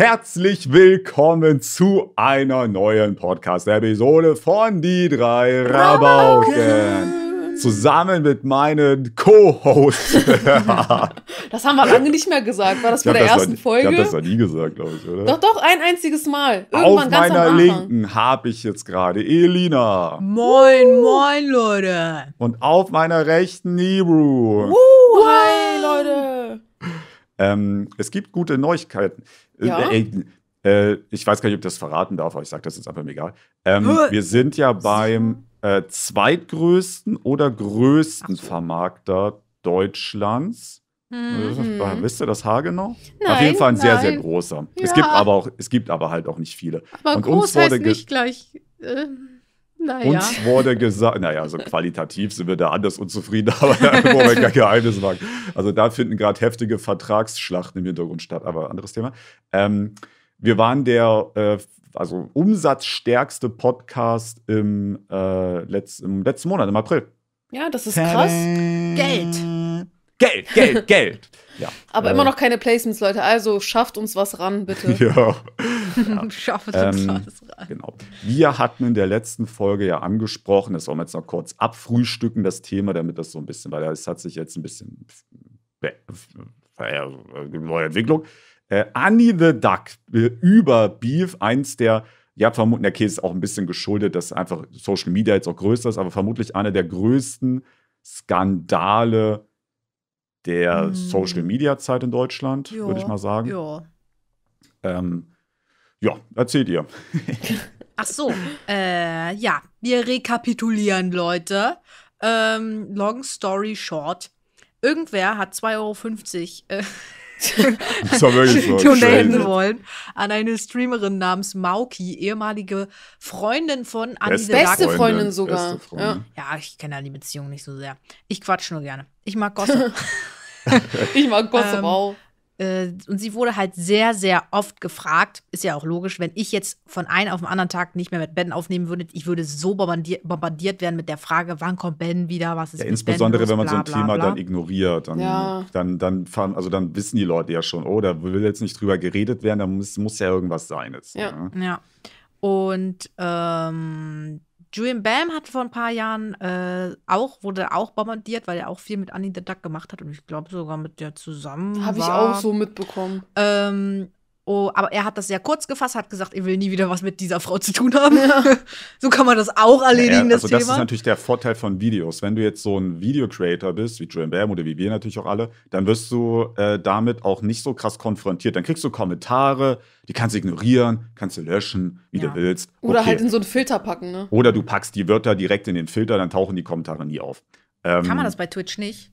Herzlich willkommen zu einer neuen Podcast-Episode von Die drei Rabauken. Zusammen mit meinen Co-Hosts. das haben wir lange nicht mehr gesagt. War das bei der das ersten war, Folge? Ich habe das ja nie gesagt, glaube ich, oder? Doch, doch, ein einziges Mal. Irgendwann Auf meiner Linken habe ich jetzt gerade Elina. Moin, moin, Leute. Und auf meiner rechten Nibru. Uh, hi, Leute. Ähm, es gibt gute Neuigkeiten. Ja. Äh, äh, ich weiß gar nicht, ob ich das verraten darf, aber ich sage das jetzt einfach mir egal. Ähm, äh. wir sind ja beim äh, zweitgrößten oder größten so. Vermarkter Deutschlands. Mhm. Wisst ihr das haargenau? Nein, Auf jeden Fall ein nein. sehr, sehr großer. Ja. Es, gibt aber auch, es gibt aber halt auch nicht viele. Aber Und groß heißt nicht gleich. Ähm naja. Uns wurde gesagt, naja, so qualitativ sind wir da anders unzufrieden, aber da wollen wir kein Geheimnis machen. Also da finden gerade heftige Vertragsschlachten im Hintergrund statt, aber anderes Thema. Ähm, wir waren der äh, also umsatzstärkste Podcast im, äh, letz-, im letzten Monat, im April. Ja, das ist krass. Geld. Geld, Geld, Geld. Ja. Aber äh, immer noch keine Placements, Leute. Also schafft uns was ran, bitte. ja. ja. schafft uns ähm, was ran. Genau. Wir hatten in der letzten Folge ja angesprochen, das wollen wir jetzt noch kurz abfrühstücken, das Thema, damit das so ein bisschen, weil es hat sich jetzt ein bisschen äh, neue Entwicklung. Äh, Annie the Duck äh, über Beef, eins der ja, vermutlich, der Käse ist auch ein bisschen geschuldet, dass einfach Social Media jetzt auch größer ist, aber vermutlich einer der größten Skandale der mhm. Social Media Zeit in Deutschland, würde ich mal sagen. Ja. Ähm, ja, erzählt ihr. Ach so, äh, ja, wir rekapitulieren, Leute. Ähm, long story short. Irgendwer hat 2,50 Euro äh, das war wirklich so. donaten wollen an eine Streamerin namens Mauki, ehemalige Freundin von Annie Beste, beste Freundin sogar. Beste Freundin. Ja. ja, ich kenne ja die Beziehung nicht so sehr. Ich quatsch nur gerne. Ich mag Gossip. ich mag Gossip ähm, auch. Äh, und sie wurde halt sehr, sehr oft gefragt. Ist ja auch logisch, wenn ich jetzt von einem auf den anderen Tag nicht mehr mit Ben aufnehmen würde, ich würde so bombardiert, bombardiert werden mit der Frage, wann kommt Ben wieder, was ist ja, Insbesondere, ben wenn man so ein bla, Thema bla. dann ignoriert, dann, ja. dann, dann, fahren, also dann wissen die Leute ja schon, oh, da will jetzt nicht drüber geredet werden, da muss, muss ja irgendwas sein jetzt. Ja. Ne? ja. Und ähm, Julian Bam hat vor ein paar Jahren äh, auch, wurde auch bombardiert, weil er auch viel mit Annie the Duck gemacht hat und ich glaube sogar mit der zusammen. Habe ich auch so mitbekommen. Ähm, Oh, aber er hat das sehr kurz gefasst, hat gesagt, er will nie wieder was mit dieser Frau zu tun haben. Ja. so kann man das auch erledigen, ja, also das, das Thema. Das ist natürlich der Vorteil von Videos. Wenn du jetzt so ein Video-Creator bist, wie Joan Bam oder wie wir natürlich auch alle, dann wirst du äh, damit auch nicht so krass konfrontiert. Dann kriegst du Kommentare, die kannst du ignorieren, kannst du löschen, wie ja. du willst. Okay. Oder halt in so einen Filter packen. Ne? Oder du packst die Wörter direkt in den Filter, dann tauchen die Kommentare nie auf. Ähm, kann man ähm, das bei Twitch nicht?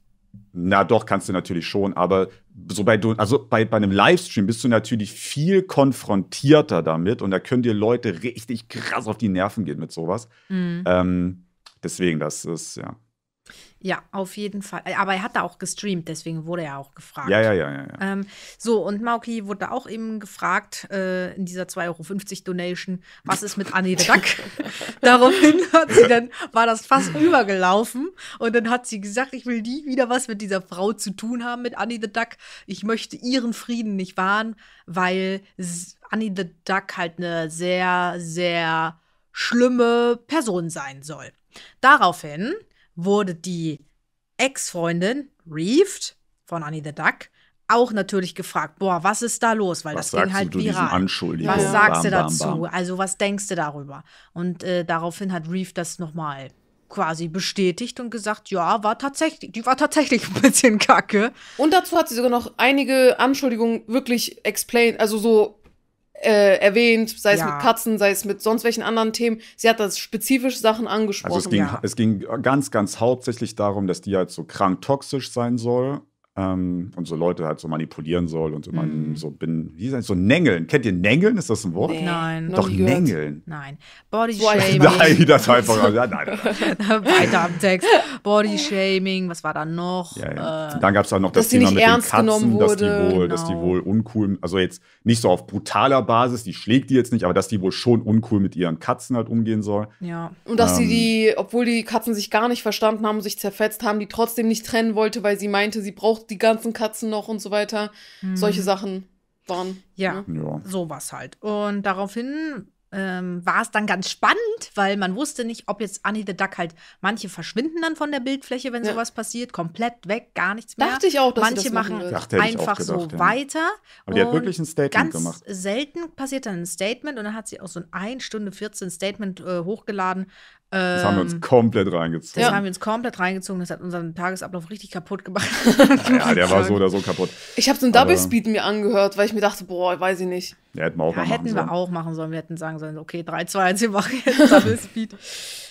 Na doch, kannst du natürlich schon, aber so bei, also bei, bei einem Livestream bist du natürlich viel konfrontierter damit und da können dir Leute richtig krass auf die Nerven gehen mit sowas. Mhm. Ähm, deswegen, das ist, ja. Ja, auf jeden Fall. Äh, aber er hat da auch gestreamt, deswegen wurde er auch gefragt. Ja, ja, ja. ja, ja. Ähm, so, und Mauki wurde auch eben gefragt äh, in dieser 2,50 Euro Donation, was ist mit Annie Duck? Daraufhin hat sie dann, war das fast übergelaufen und dann hat sie gesagt, ich will nie wieder was mit dieser Frau zu tun haben, mit Annie the Duck. Ich möchte ihren Frieden nicht wahren, weil Annie the Duck halt eine sehr, sehr schlimme Person sein soll. Daraufhin wurde die Ex-Freundin Reeved von Annie the Duck auch natürlich gefragt, boah, was ist da los? Weil was das ging halt du viral. Was ja. sagst bam, du dazu? Bam, bam. Also was denkst du darüber? Und äh, daraufhin hat Reeve das nochmal quasi bestätigt und gesagt, ja, war tatsächlich, die war tatsächlich ein bisschen kacke. Und dazu hat sie sogar noch einige Anschuldigungen wirklich explained, also so äh, erwähnt, sei ja. es mit Katzen, sei es mit sonst welchen anderen Themen. Sie hat da spezifische Sachen angesprochen. Also es ging, ja. es ging ganz, ganz hauptsächlich darum, dass die halt so krank toxisch sein soll ähm, und so Leute halt so manipulieren soll und so mm. so bin, wie sagt so Nängeln. Kennt ihr Nängeln? Ist das ein Wort? Nee. Nein. Doch Nängeln. Nein. Body Shaming. Nein, das war einfach. Ja, nein. Weiter am Text. Body Shaming, was war da noch? Ja, ja. Äh, dann gab es auch noch dass das Thema mit den Katzen, dass die wohl, genau. dass die genau. wohl uncool, also jetzt nicht so auf brutaler Basis, die schlägt die jetzt nicht, aber dass die wohl schon uncool mit ihren Katzen halt umgehen soll. Ja. Und dass ähm, sie die, obwohl die Katzen sich gar nicht verstanden haben, sich zerfetzt haben, die trotzdem nicht trennen wollte, weil sie meinte, sie braucht die ganzen Katzen noch und so weiter. Mhm. Solche Sachen waren. Ja, ne? ja, sowas halt. Und daraufhin ähm, war es dann ganz spannend, weil man wusste nicht, ob jetzt Annie the Duck halt, manche verschwinden dann von der Bildfläche, wenn ja. sowas passiert, komplett weg, gar nichts mehr. Dachte ich auch, dass manche das machen, machen Dachte, einfach gedacht, so ja. weiter. Aber und die hat wirklich ein Statement ganz gemacht. Selten passiert dann ein Statement und dann hat sie auch so ein 1 Stunde 14 Statement äh, hochgeladen, das haben wir uns ähm, komplett reingezogen. Das haben wir uns komplett reingezogen. Das hat unseren Tagesablauf richtig kaputt gemacht. ja, der war so oder so kaputt. Ich habe so einen Double also Speed mir angehört, weil ich mir dachte, boah, weiß ich nicht. Ja, hätten wir auch ja, machen hätten sollen. wir auch machen sollen. Wir hätten sagen sollen, okay, 3, 2, 1, wir machen jetzt Double Speed.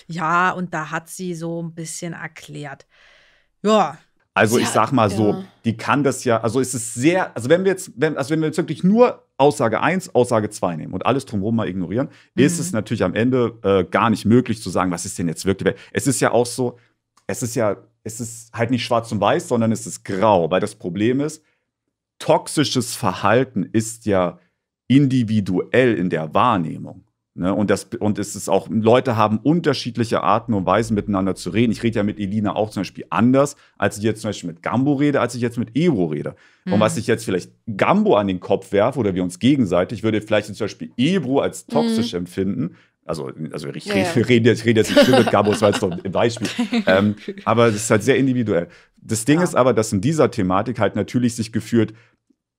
ja, und da hat sie so ein bisschen erklärt. Ja, also ja, ich sag mal so, ja. die kann das ja, also es ist sehr, also wenn wir jetzt, wenn, also wenn wir jetzt wirklich nur Aussage 1, Aussage 2 nehmen und alles drumherum mal ignorieren, mhm. ist es mhm. natürlich am Ende äh, gar nicht möglich zu sagen, was ist denn jetzt wirklich. Es ist ja auch so, es ist ja, es ist halt nicht schwarz und weiß, sondern es ist grau, weil das Problem ist, toxisches Verhalten ist ja individuell in der Wahrnehmung. Ne, und, das, und es ist auch, Leute haben unterschiedliche Arten und Weisen miteinander zu reden. Ich rede ja mit Elina auch zum Beispiel anders, als ich jetzt zum Beispiel mit Gambo rede, als ich jetzt mit Ebro rede. Mhm. Und was mhm. ich jetzt vielleicht Gambo an den Kopf werfe oder wir uns gegenseitig, würde vielleicht zum Beispiel Ebro als mhm. toxisch mhm. empfinden. Also, also ich, yeah. rede, rede, jetzt, ich rede jetzt nicht mit Gambo, das war jetzt doch ein Beispiel. ähm, aber es ist halt sehr individuell. Das Ding ja. ist aber, dass in dieser Thematik halt natürlich sich geführt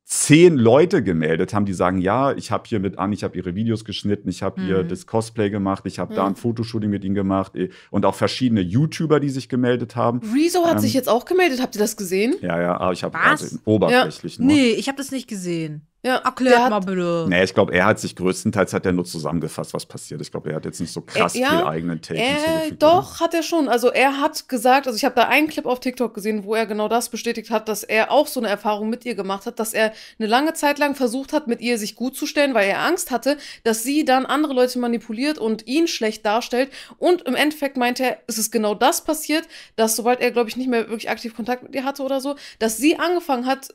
zehn Leute gemeldet haben, die sagen, ja, ich habe hier mit an, ich habe ihre Videos geschnitten, ich habe mhm. hier das Cosplay gemacht, ich habe mhm. da ein Fotoshooting mit ihnen gemacht eh, und auch verschiedene YouTuber, die sich gemeldet haben. Rezo hat ähm, sich jetzt auch gemeldet, habt ihr das gesehen? Ja, ja, aber ah, ich habe also oberflächlich ja. nur. Nee, ich habe das nicht gesehen. Ja, erklärt hat, mal bitte. Nee, ich glaube, er hat sich größtenteils hat er nur zusammengefasst, was passiert. Ich glaube, er hat jetzt nicht so krass äh, viel eigenen Take. Äh, doch, hat er schon. Also er hat gesagt, also ich habe da einen Clip auf TikTok gesehen, wo er genau das bestätigt hat, dass er auch so eine Erfahrung mit ihr gemacht hat, dass er eine lange Zeit lang versucht hat, mit ihr sich gut zu stellen, weil er Angst hatte, dass sie dann andere Leute manipuliert und ihn schlecht darstellt. Und im Endeffekt meinte er, es ist genau das passiert, dass sobald er, glaube ich, nicht mehr wirklich aktiv Kontakt mit ihr hatte oder so, dass sie angefangen hat,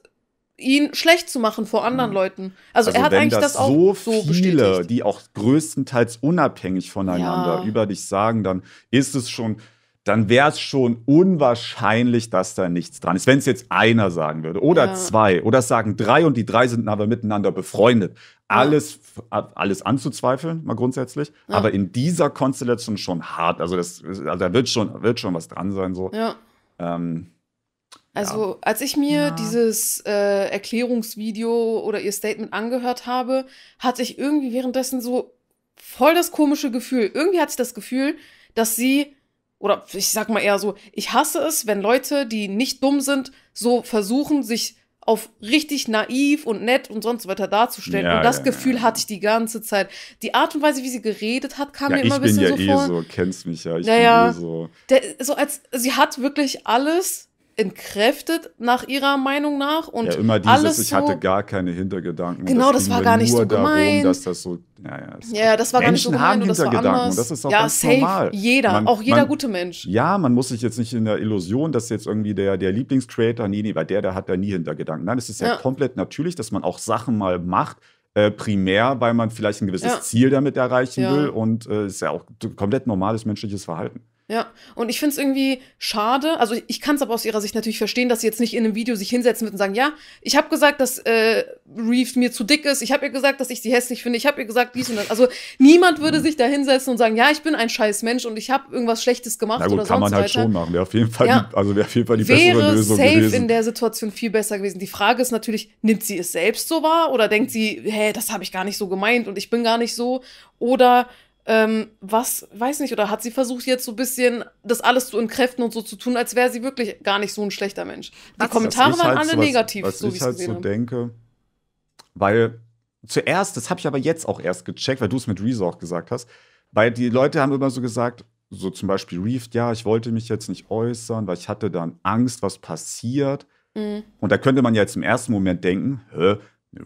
ihn schlecht zu machen vor anderen mhm. Leuten. Also, also, er hat eigentlich das, das auch so viele, bestätigt. die auch größtenteils unabhängig voneinander ja. über dich sagen, dann ist es schon dann wäre es schon unwahrscheinlich, dass da nichts dran ist. Wenn es jetzt einer sagen würde oder ja. zwei oder es sagen drei und die drei sind aber miteinander befreundet. Alles, ja. alles anzuzweifeln, mal grundsätzlich. Ja. Aber in dieser Konstellation schon hart. Also, das, also da wird schon, wird schon was dran sein. So. Ähm, also ja. als ich mir ja. dieses äh, Erklärungsvideo oder ihr Statement angehört habe, hatte ich irgendwie währenddessen so voll das komische Gefühl. Irgendwie hatte ich das Gefühl, dass sie, oder ich sag mal eher so, ich hasse es, wenn Leute, die nicht dumm sind, so versuchen, sich auf richtig naiv und nett und sonst weiter darzustellen. Ja, und das ja, Gefühl ja. hatte ich die ganze Zeit. Die Art und Weise, wie sie geredet hat, kam mir immer ein bisschen so eh vor. Ich bin ja eh so, kennst mich ja. Ich naja, bin eh so. Der, so als, sie hat wirklich alles entkräftet nach ihrer Meinung nach und ja, immer dieses, alles ich hatte gar keine Hintergedanken. Genau, das, das war gar nicht so gemeint. Darum, dass das so, ja, ja, das ja, das war Menschen gar nicht so gemeint haben das Hintergedanken war anders. Und das ist auch ja, safe, normal. Jeder, man, auch jeder man, gute Mensch. Ja, man muss sich jetzt nicht in der Illusion, dass jetzt irgendwie der, der Lieblingscreator, nee, nee, weil der, der hat da nie Hintergedanken. Nein, es ist ja, ja komplett natürlich, dass man auch Sachen mal macht, äh, primär, weil man vielleicht ein gewisses ja. Ziel damit erreichen ja. will und äh, ist ja auch komplett normales menschliches Verhalten. Ja, und ich finde es irgendwie schade, also ich kann es aber aus ihrer Sicht natürlich verstehen, dass sie jetzt nicht in einem Video sich hinsetzen wird und sagen, ja, ich habe gesagt, dass äh, Reeves mir zu dick ist, ich habe ihr gesagt, dass ich sie hässlich finde, ich habe ihr gesagt, dies und das. Also niemand würde hm. sich da hinsetzen und sagen, ja, ich bin ein scheiß Mensch und ich habe irgendwas Schlechtes gemacht Na gut, oder kann man halt weiter. schon machen, wäre auf jeden Fall, ja. die, also wäre auf jeden Fall die wäre bessere Lösung safe gewesen. in der Situation viel besser gewesen. Die Frage ist natürlich, nimmt sie es selbst so wahr oder denkt sie, hä, das habe ich gar nicht so gemeint und ich bin gar nicht so oder ähm, was, weiß nicht, oder hat sie versucht jetzt so ein bisschen das alles zu entkräften und so zu tun, als wäre sie wirklich gar nicht so ein schlechter Mensch. Die was Kommentare also, waren halt alle was, negativ, was so wie ich halt so habe. denke, weil zuerst, das habe ich aber jetzt auch erst gecheckt, weil du es mit Reese auch gesagt hast, weil die Leute haben immer so gesagt, so zum Beispiel Reeft, ja, ich wollte mich jetzt nicht äußern, weil ich hatte dann Angst, was passiert. Mhm. Und da könnte man ja jetzt im ersten Moment denken, eine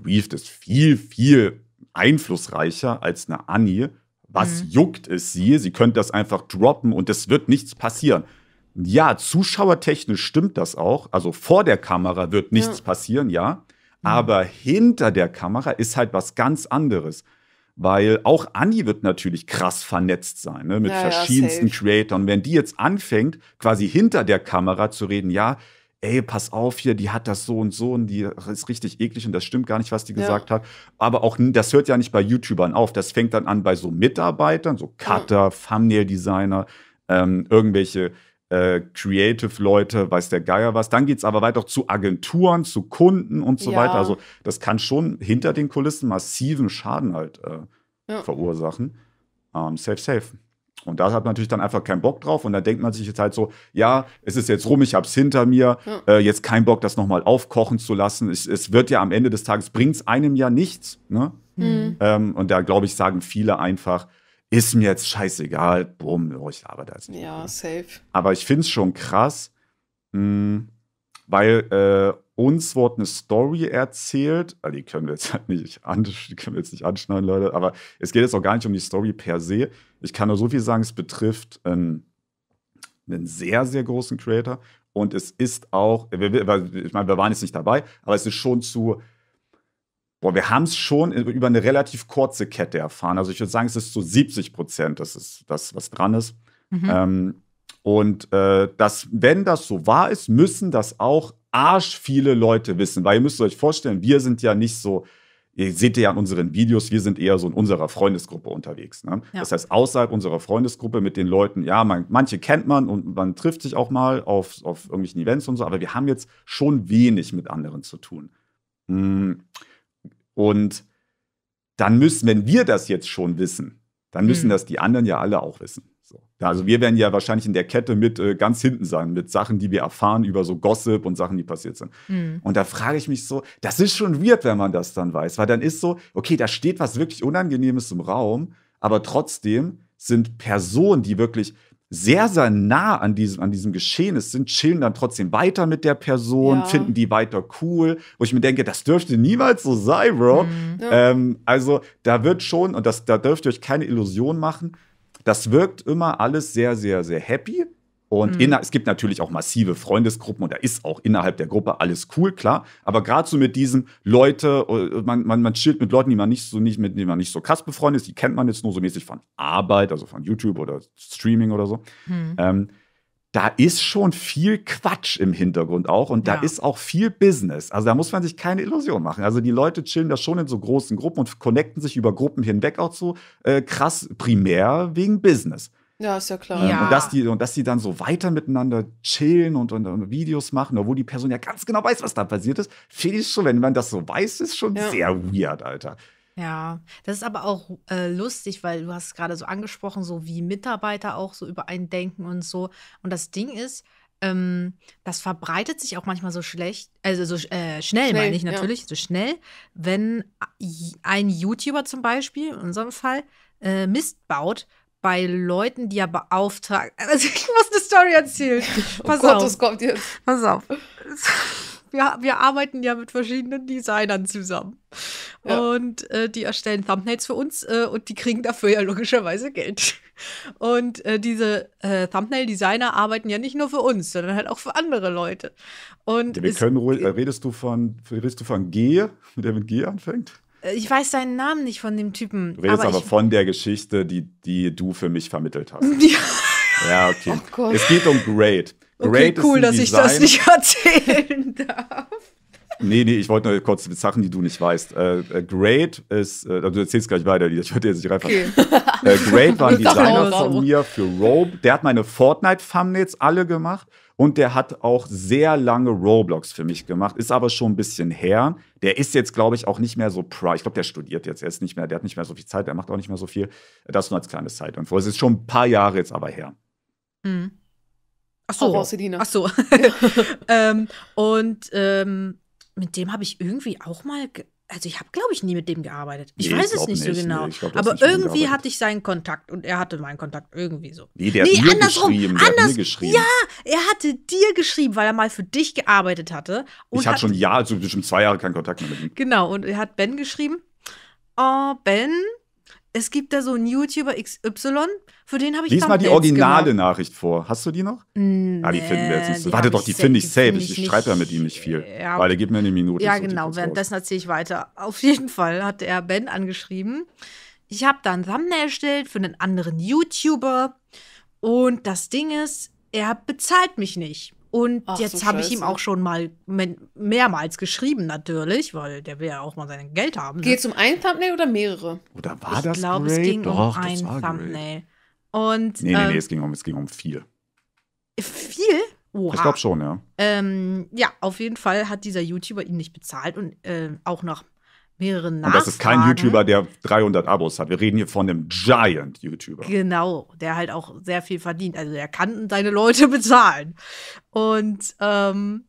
Reeft ist viel, viel einflussreicher als eine Annie. Was mhm. juckt es sie? Sie können das einfach droppen und es wird nichts passieren. Ja, zuschauertechnisch stimmt das auch. Also vor der Kamera wird nichts ja. passieren, ja. Aber mhm. hinter der Kamera ist halt was ganz anderes. Weil auch Annie wird natürlich krass vernetzt sein, ne? mit ja, verschiedensten ja, Und Wenn die jetzt anfängt, quasi hinter der Kamera zu reden, ja, ey, pass auf hier, die hat das so und so und die ist richtig eklig und das stimmt gar nicht, was die ja. gesagt hat. Aber auch das hört ja nicht bei YouTubern auf. Das fängt dann an bei so Mitarbeitern, so Cutter, mhm. Thumbnail-Designer, ähm, irgendwelche äh, Creative-Leute, weiß der Geier was. Dann geht es aber weiter auch zu Agenturen, zu Kunden und so ja. weiter. Also das kann schon hinter den Kulissen massiven Schaden halt äh, ja. verursachen. Ähm, safe, safe. Und da hat man natürlich dann einfach keinen Bock drauf und da denkt man sich jetzt halt so, ja, es ist jetzt rum, ich hab's hinter mir, ja. äh, jetzt kein Bock, das nochmal aufkochen zu lassen. Ich, es wird ja am Ende des Tages, bringt's einem ja nichts. Ne? Mhm. Ähm, und da, glaube ich, sagen viele einfach, ist mir jetzt scheißegal, bumm, oh, ich arbeite jetzt nicht. Ja, safe. Aber ich finde es schon krass, mh, hm, weil äh, uns wurde eine Story erzählt, also die können wir jetzt halt nicht, die können wir jetzt nicht anschneiden, Leute, aber es geht jetzt auch gar nicht um die Story per se, ich kann nur so viel sagen, es betrifft ähm, einen sehr, sehr großen Creator. Und es ist auch, ich meine, wir waren jetzt nicht dabei, aber es ist schon zu, boah, wir haben es schon über eine relativ kurze Kette erfahren. Also ich würde sagen, es ist zu 70 Prozent, das ist das, was dran ist. Mhm. Ähm, und äh, das, wenn das so wahr ist, müssen das auch arsch viele Leute wissen. Weil ihr müsst euch vorstellen, wir sind ja nicht so, ihr seht ja an unseren Videos, wir sind eher so in unserer Freundesgruppe unterwegs. Ne? Ja. Das heißt, außerhalb unserer Freundesgruppe mit den Leuten, ja, man, manche kennt man und man trifft sich auch mal auf, auf irgendwelchen Events und so, aber wir haben jetzt schon wenig mit anderen zu tun. Hm. Und dann müssen, wenn wir das jetzt schon wissen, dann müssen mhm. das die anderen ja alle auch wissen. So. Also wir werden ja wahrscheinlich in der Kette mit äh, ganz hinten sein, mit Sachen, die wir erfahren über so Gossip und Sachen, die passiert sind. Mhm. Und da frage ich mich so, das ist schon weird, wenn man das dann weiß, weil dann ist so, okay, da steht was wirklich Unangenehmes im Raum, aber trotzdem sind Personen, die wirklich sehr, sehr nah an diesem, an diesem Geschehen ist, sind, chillen dann trotzdem weiter mit der Person, ja. finden die weiter cool, wo ich mir denke, das dürfte niemals so sein, Bro. Mhm. Ähm, also da wird schon, und das, da dürft ihr euch keine Illusion machen, das wirkt immer alles sehr, sehr, sehr happy. Und mhm. es gibt natürlich auch massive Freundesgruppen und da ist auch innerhalb der Gruppe alles cool, klar. Aber gerade so mit diesen Leuten, äh, man, man, man chillt mit Leuten, die man nicht so nicht mit denen man nicht so krass befreundet ist, die kennt man jetzt nur so mäßig von Arbeit, also von YouTube oder Streaming oder so. Mhm. Ähm, da ist schon viel Quatsch im Hintergrund auch und da ja. ist auch viel Business. Also da muss man sich keine Illusion machen. Also die Leute chillen da schon in so großen Gruppen und connecten sich über Gruppen hinweg auch so äh, krass primär wegen Business. Ja, ist ja klar. Ähm, ja. Und, dass die, und dass die dann so weiter miteinander chillen und, und, und, Videos machen, obwohl die Person ja ganz genau weiß, was da passiert ist, finde ich schon, wenn man das so weiß, ist schon ja. sehr weird, Alter. Ja, das ist aber auch äh, lustig, weil du hast gerade so angesprochen, so wie Mitarbeiter auch so über einen denken und so. Und das Ding ist, ähm, das verbreitet sich auch manchmal so schlecht, also so äh, schnell, schnell, meine ich natürlich, ja. so schnell, wenn ein YouTuber zum Beispiel, in unserem Fall, äh, Mist baut bei Leuten, die er beauftragt. Also ich muss eine Story erzählen. Oh Pass oh Gott, auf. was kommt jetzt? Pass auf. wir, wir arbeiten ja mit verschiedenen Designern zusammen. Ja. Und äh, die erstellen Thumbnails für uns äh, und die kriegen dafür ja logischerweise Geld. Und äh, diese äh, Thumbnail-Designer arbeiten ja nicht nur für uns, sondern halt auch für andere Leute. Und wir können ruhig, redest du von, redest du von G, der mit G anfängt? Äh, ich weiß seinen Namen nicht von dem Typen. Du redest aber, aber von der Geschichte, die, die du für mich vermittelt hast. Ja. Ja, okay. Oh es geht um Grade. Grade okay, cool, dass ich das nicht erzählen darf. Nee, nee, ich wollte nur kurz mit Sachen, die du nicht weißt. Äh, äh Grade ist, äh, also du erzählst gleich weiter, ich würde jetzt nicht reinfassen. Okay. Äh, Grade war ein Designer von mir für Robe. Der hat meine Fortnite-Thumbnails alle gemacht und der hat auch sehr lange Roblox für mich gemacht, ist aber schon ein bisschen her. Der ist jetzt, glaube ich, auch nicht mehr so pro. Ich glaube, der studiert jetzt. Er ist nicht mehr, der hat nicht mehr so viel Zeit, der macht auch nicht mehr so viel. Das nur als kleines Zeitinfo. Es ist schon ein paar Jahre jetzt aber her. Mhm. Ach so. Horror, Selina. Ach so. ähm, und ähm, mit dem habe ich irgendwie auch mal, also ich habe, glaube ich, nie mit dem gearbeitet. Ich nee, weiß ich es nicht, nicht, so genau. Nee, glaub, aber irgendwie hatte ich seinen Kontakt und er hatte meinen Kontakt irgendwie so. Nee, der nee, hat mir andersrum. geschrieben. Der Anders, hat mir geschrieben. Ja, er hatte dir geschrieben, weil er mal für dich gearbeitet hatte. ich hatte schon Jahre, also bestimmt zwei Jahre keinen Kontakt mehr mit ihm. Genau, und er hat Ben geschrieben. Oh, Ben, es gibt da so einen YouTuber XY, für den habe ich Lies mal die originale gemacht. Nachricht vor. Hast du die noch? Nee, ah, die finden wir jetzt nicht. So. Warte doch, die finde ich safe. Ich, ich schreibe ja mit ihm nicht viel. Ja, Weil er gibt mir eine Minute. Ja, genau. Währenddessen erzähle ich weiter. Auf jeden Fall hat er Ben angeschrieben. Ich habe da ein Thumbnail erstellt für einen anderen YouTuber. Und das Ding ist, er bezahlt mich nicht. Und Ach, jetzt so habe ich ihm auch schon mal mehrmals geschrieben, natürlich, weil der will ja auch mal sein Geld haben. Ne? Geht es um ein Thumbnail oder mehrere? Oder war ich das? Ich glaube, es ging Doch, um ein Thumbnail. Und, nee, nee, ähm, nee, es ging um, es ging um vier. Viel? Oha. Ich glaube schon, ja. Ähm, ja, auf jeden Fall hat dieser YouTuber ihn nicht bezahlt und äh, auch noch mehrere Nachfragen. Und das ist kein YouTuber, der 300 Abos hat. Wir reden hier von einem Giant-YouTuber. Genau, der halt auch sehr viel verdient. Also der kann seine Leute bezahlen. Und ähm,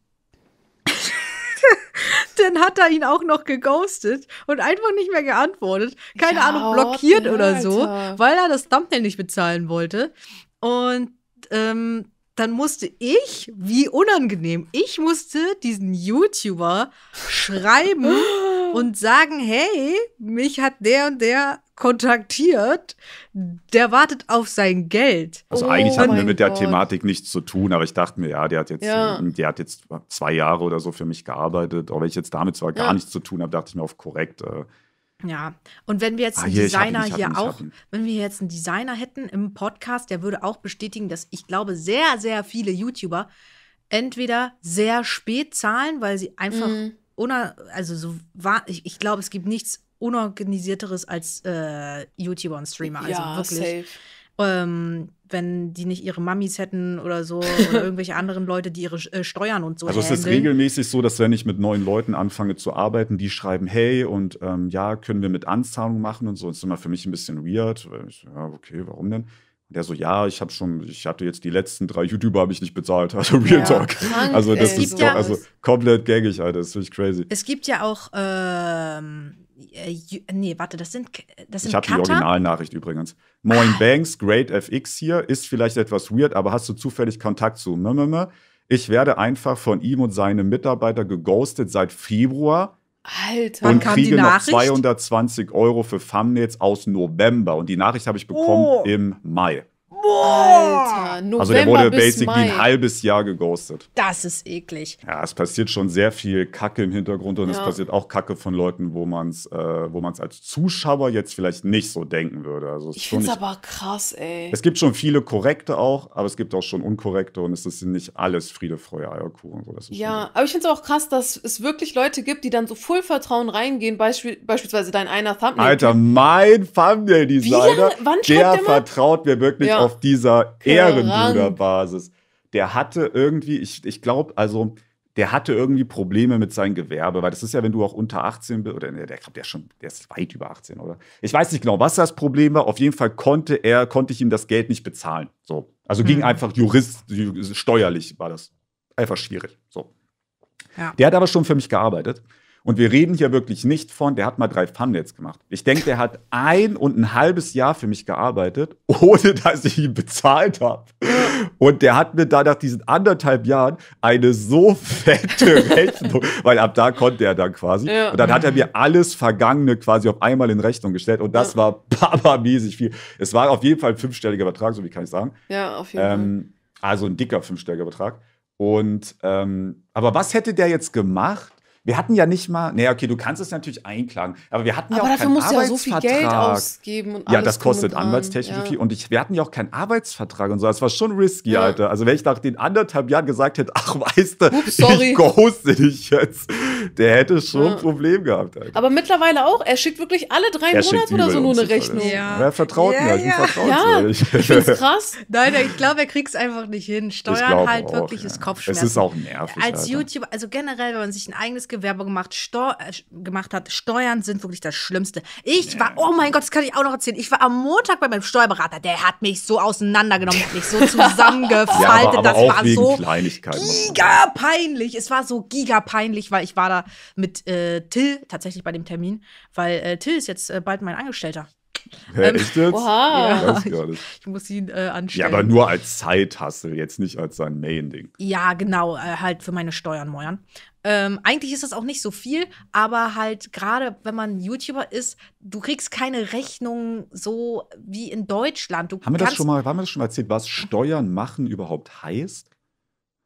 dann hat er ihn auch noch geghostet und einfach nicht mehr geantwortet. Keine ja, Ahnung, blockiert Alter. oder so, weil er das Thumbnail nicht bezahlen wollte. Und ähm, dann musste ich, wie unangenehm, ich musste diesen YouTuber schreiben Mhm. und sagen, hey, mich hat der und der kontaktiert, der wartet auf sein Geld. Also eigentlich oh hatten wir oh mit der Gott. Thematik nichts zu tun, aber ich dachte mir, ja, der hat jetzt, ja. Äh, der hat jetzt zwei Jahre oder so für mich gearbeitet, aber ich jetzt damit zwar ja. gar nichts zu tun habe, dachte ich mir auf korrekt. Äh, ja, und wenn wir jetzt ah, einen hier, Designer ihn, hier ihn, auch, wenn wir jetzt einen Designer hätten im Podcast, der würde auch bestätigen, dass ich glaube, sehr, sehr viele YouTuber entweder sehr spät zahlen, weil sie einfach mhm uner, also so war, ich, ich glaube, es gibt nichts unorganisierteres als äh, YouTuber und Streamer. Also ja, wirklich. Safe. Ähm, wenn die nicht ihre Mummies hätten oder so oder irgendwelche anderen Leute, die ihre äh, Steuern und so. Also handeln. es ist regelmäßig so, dass wenn ich mit neuen Leuten anfange zu arbeiten, die schreiben, hey und ähm, ja, können wir mit Anzahlung machen und so. Das ist immer für mich ein bisschen weird. Ich, ja, okay, warum denn? Und der so, ja, ich habe schon, ich hatte jetzt die letzten drei YouTuber habe ich nicht bezahlt, also Real ja, Talk. Krank, also das äh, ist doch, ja also komplett gängig, Alter, das ist wirklich crazy. Es gibt ja auch, ähm, äh, nee, warte, das sind, das sind Ich habe die Originalnachricht übrigens. Moin ah. Banks, Great FX hier, ist vielleicht etwas weird, aber hast du zufällig Kontakt zu? Ich werde einfach von ihm und seinem Mitarbeiter geghostet seit Februar Alter, und kriege noch 220 Euro für Thumbnails aus November. Und die Nachricht habe ich bekommen oh. im Mai. Boah! Alter, November Also der wurde bis basically Mai. ein halbes Jahr geghostet. Das ist eklig. Ja, es passiert schon sehr viel Kacke im Hintergrund und ja. es passiert auch Kacke von Leuten, wo man es äh, wo man's als Zuschauer jetzt vielleicht nicht so denken würde. Also ich finde es aber krass, ey. Es gibt schon viele korrekte auch, aber es gibt auch schon unkorrekte und es sind nicht alles Friede, Freude, Eierkuchen. So, ja, aber ich finde es auch krass, dass es wirklich Leute gibt, die dann so voll Vertrauen reingehen, Beispiel, beispielsweise dein einer Thumbnail. Alter, mein Thumbnail-Designer, der, der vertraut mir wirklich ja. auf dieser Ehrenbruderbasis. Der hatte irgendwie, ich, ich glaube, also der hatte irgendwie Probleme mit seinem Gewerbe, weil das ist ja, wenn du auch unter 18 bist, oder der, ne, der, der, ist schon, der ist weit über 18, oder? Ich weiß nicht genau, was das Problem war. Auf jeden Fall konnte er, konnte ich ihm das Geld nicht bezahlen. So. Also hm. ging einfach jurist, steuerlich war das. Einfach schwierig. So. Ja. Der hat aber schon für mich gearbeitet. Und wir reden hier wirklich nicht von, der hat mal drei Thumbnails gemacht. Ich denke, der hat ein und ein halbes Jahr für mich gearbeitet, ohne dass ich ihn bezahlt habe. Und der hat mir da nach diesen anderthalb Jahren eine so fette Rechnung, weil ab da konnte er dann quasi. Ja. Und dann hat er mir mhm. alles Vergangene quasi auf einmal in Rechnung gestellt. Und das ja. war babamäßig viel. Es war auf jeden Fall ein fünfstelliger Betrag, so wie kann ich sagen. Ja, auf jeden ähm, Fall. also ein dicker fünfstelliger Betrag. Und ähm, aber was hätte der jetzt gemacht, wir hatten ja nicht mal, naja, okay, du kannst es natürlich einklagen, aber wir hatten aber ja auch keinen Arbeitsvertrag. Aber dafür musst du ja so viel Geld ausgeben und Ja, das kostet anwaltstechnisch ja. Und ich, wir hatten ja auch keinen Arbeitsvertrag und so. Das war schon risky, ja. Alter. Also wenn ich nach den anderthalb Jahren gesagt hätte, ach, weißt du, Ups, sorry. ich ghoste dich jetzt, der hätte schon ja. ein Problem gehabt. Alter. Aber mittlerweile auch. Er schickt wirklich alle drei er Monate oder so nur eine Rechnung. Ja. Er vertraut mir. Ich bin vertraut ja. Ich finde es krass. Nein, ich glaube, er kriegt es einfach nicht hin. Steuern halt auch, wirklich ist Kopfschmerz. Es ist auch nervig. Als YouTuber, also generell, wenn man sich ein eigenes Gewicht Gastgewerbe gemacht, Steu äh, gemacht hat. Steuern sind wirklich das Schlimmste. Ich ja. war, oh mein Gott, das kann ich auch noch erzählen. Ich war am Montag bei meinem Steuerberater, der hat mich so auseinandergenommen, hat mich so zusammengefaltet. ja, aber, aber das auch war wegen so gigapeinlich. Es war so gigapeinlich, weil ich war da mit äh, Till tatsächlich bei dem Termin, weil äh, Till ist jetzt äh, bald mein Angestellter. Hä, ähm, echt jetzt? Oha. Ja, ich, ich, muss ihn äh, anstellen. Ja, aber nur als Zeithassel, jetzt nicht als sein Main-Ding. Ja, genau, äh, halt für meine Steuern meuern. Ähm, eigentlich ist das auch nicht so viel, aber halt gerade wenn man YouTuber ist, du kriegst keine Rechnung so wie in Deutschland. Du haben, wir das schon mal, haben wir das schon mal erzählt, was Steuern machen überhaupt heißt?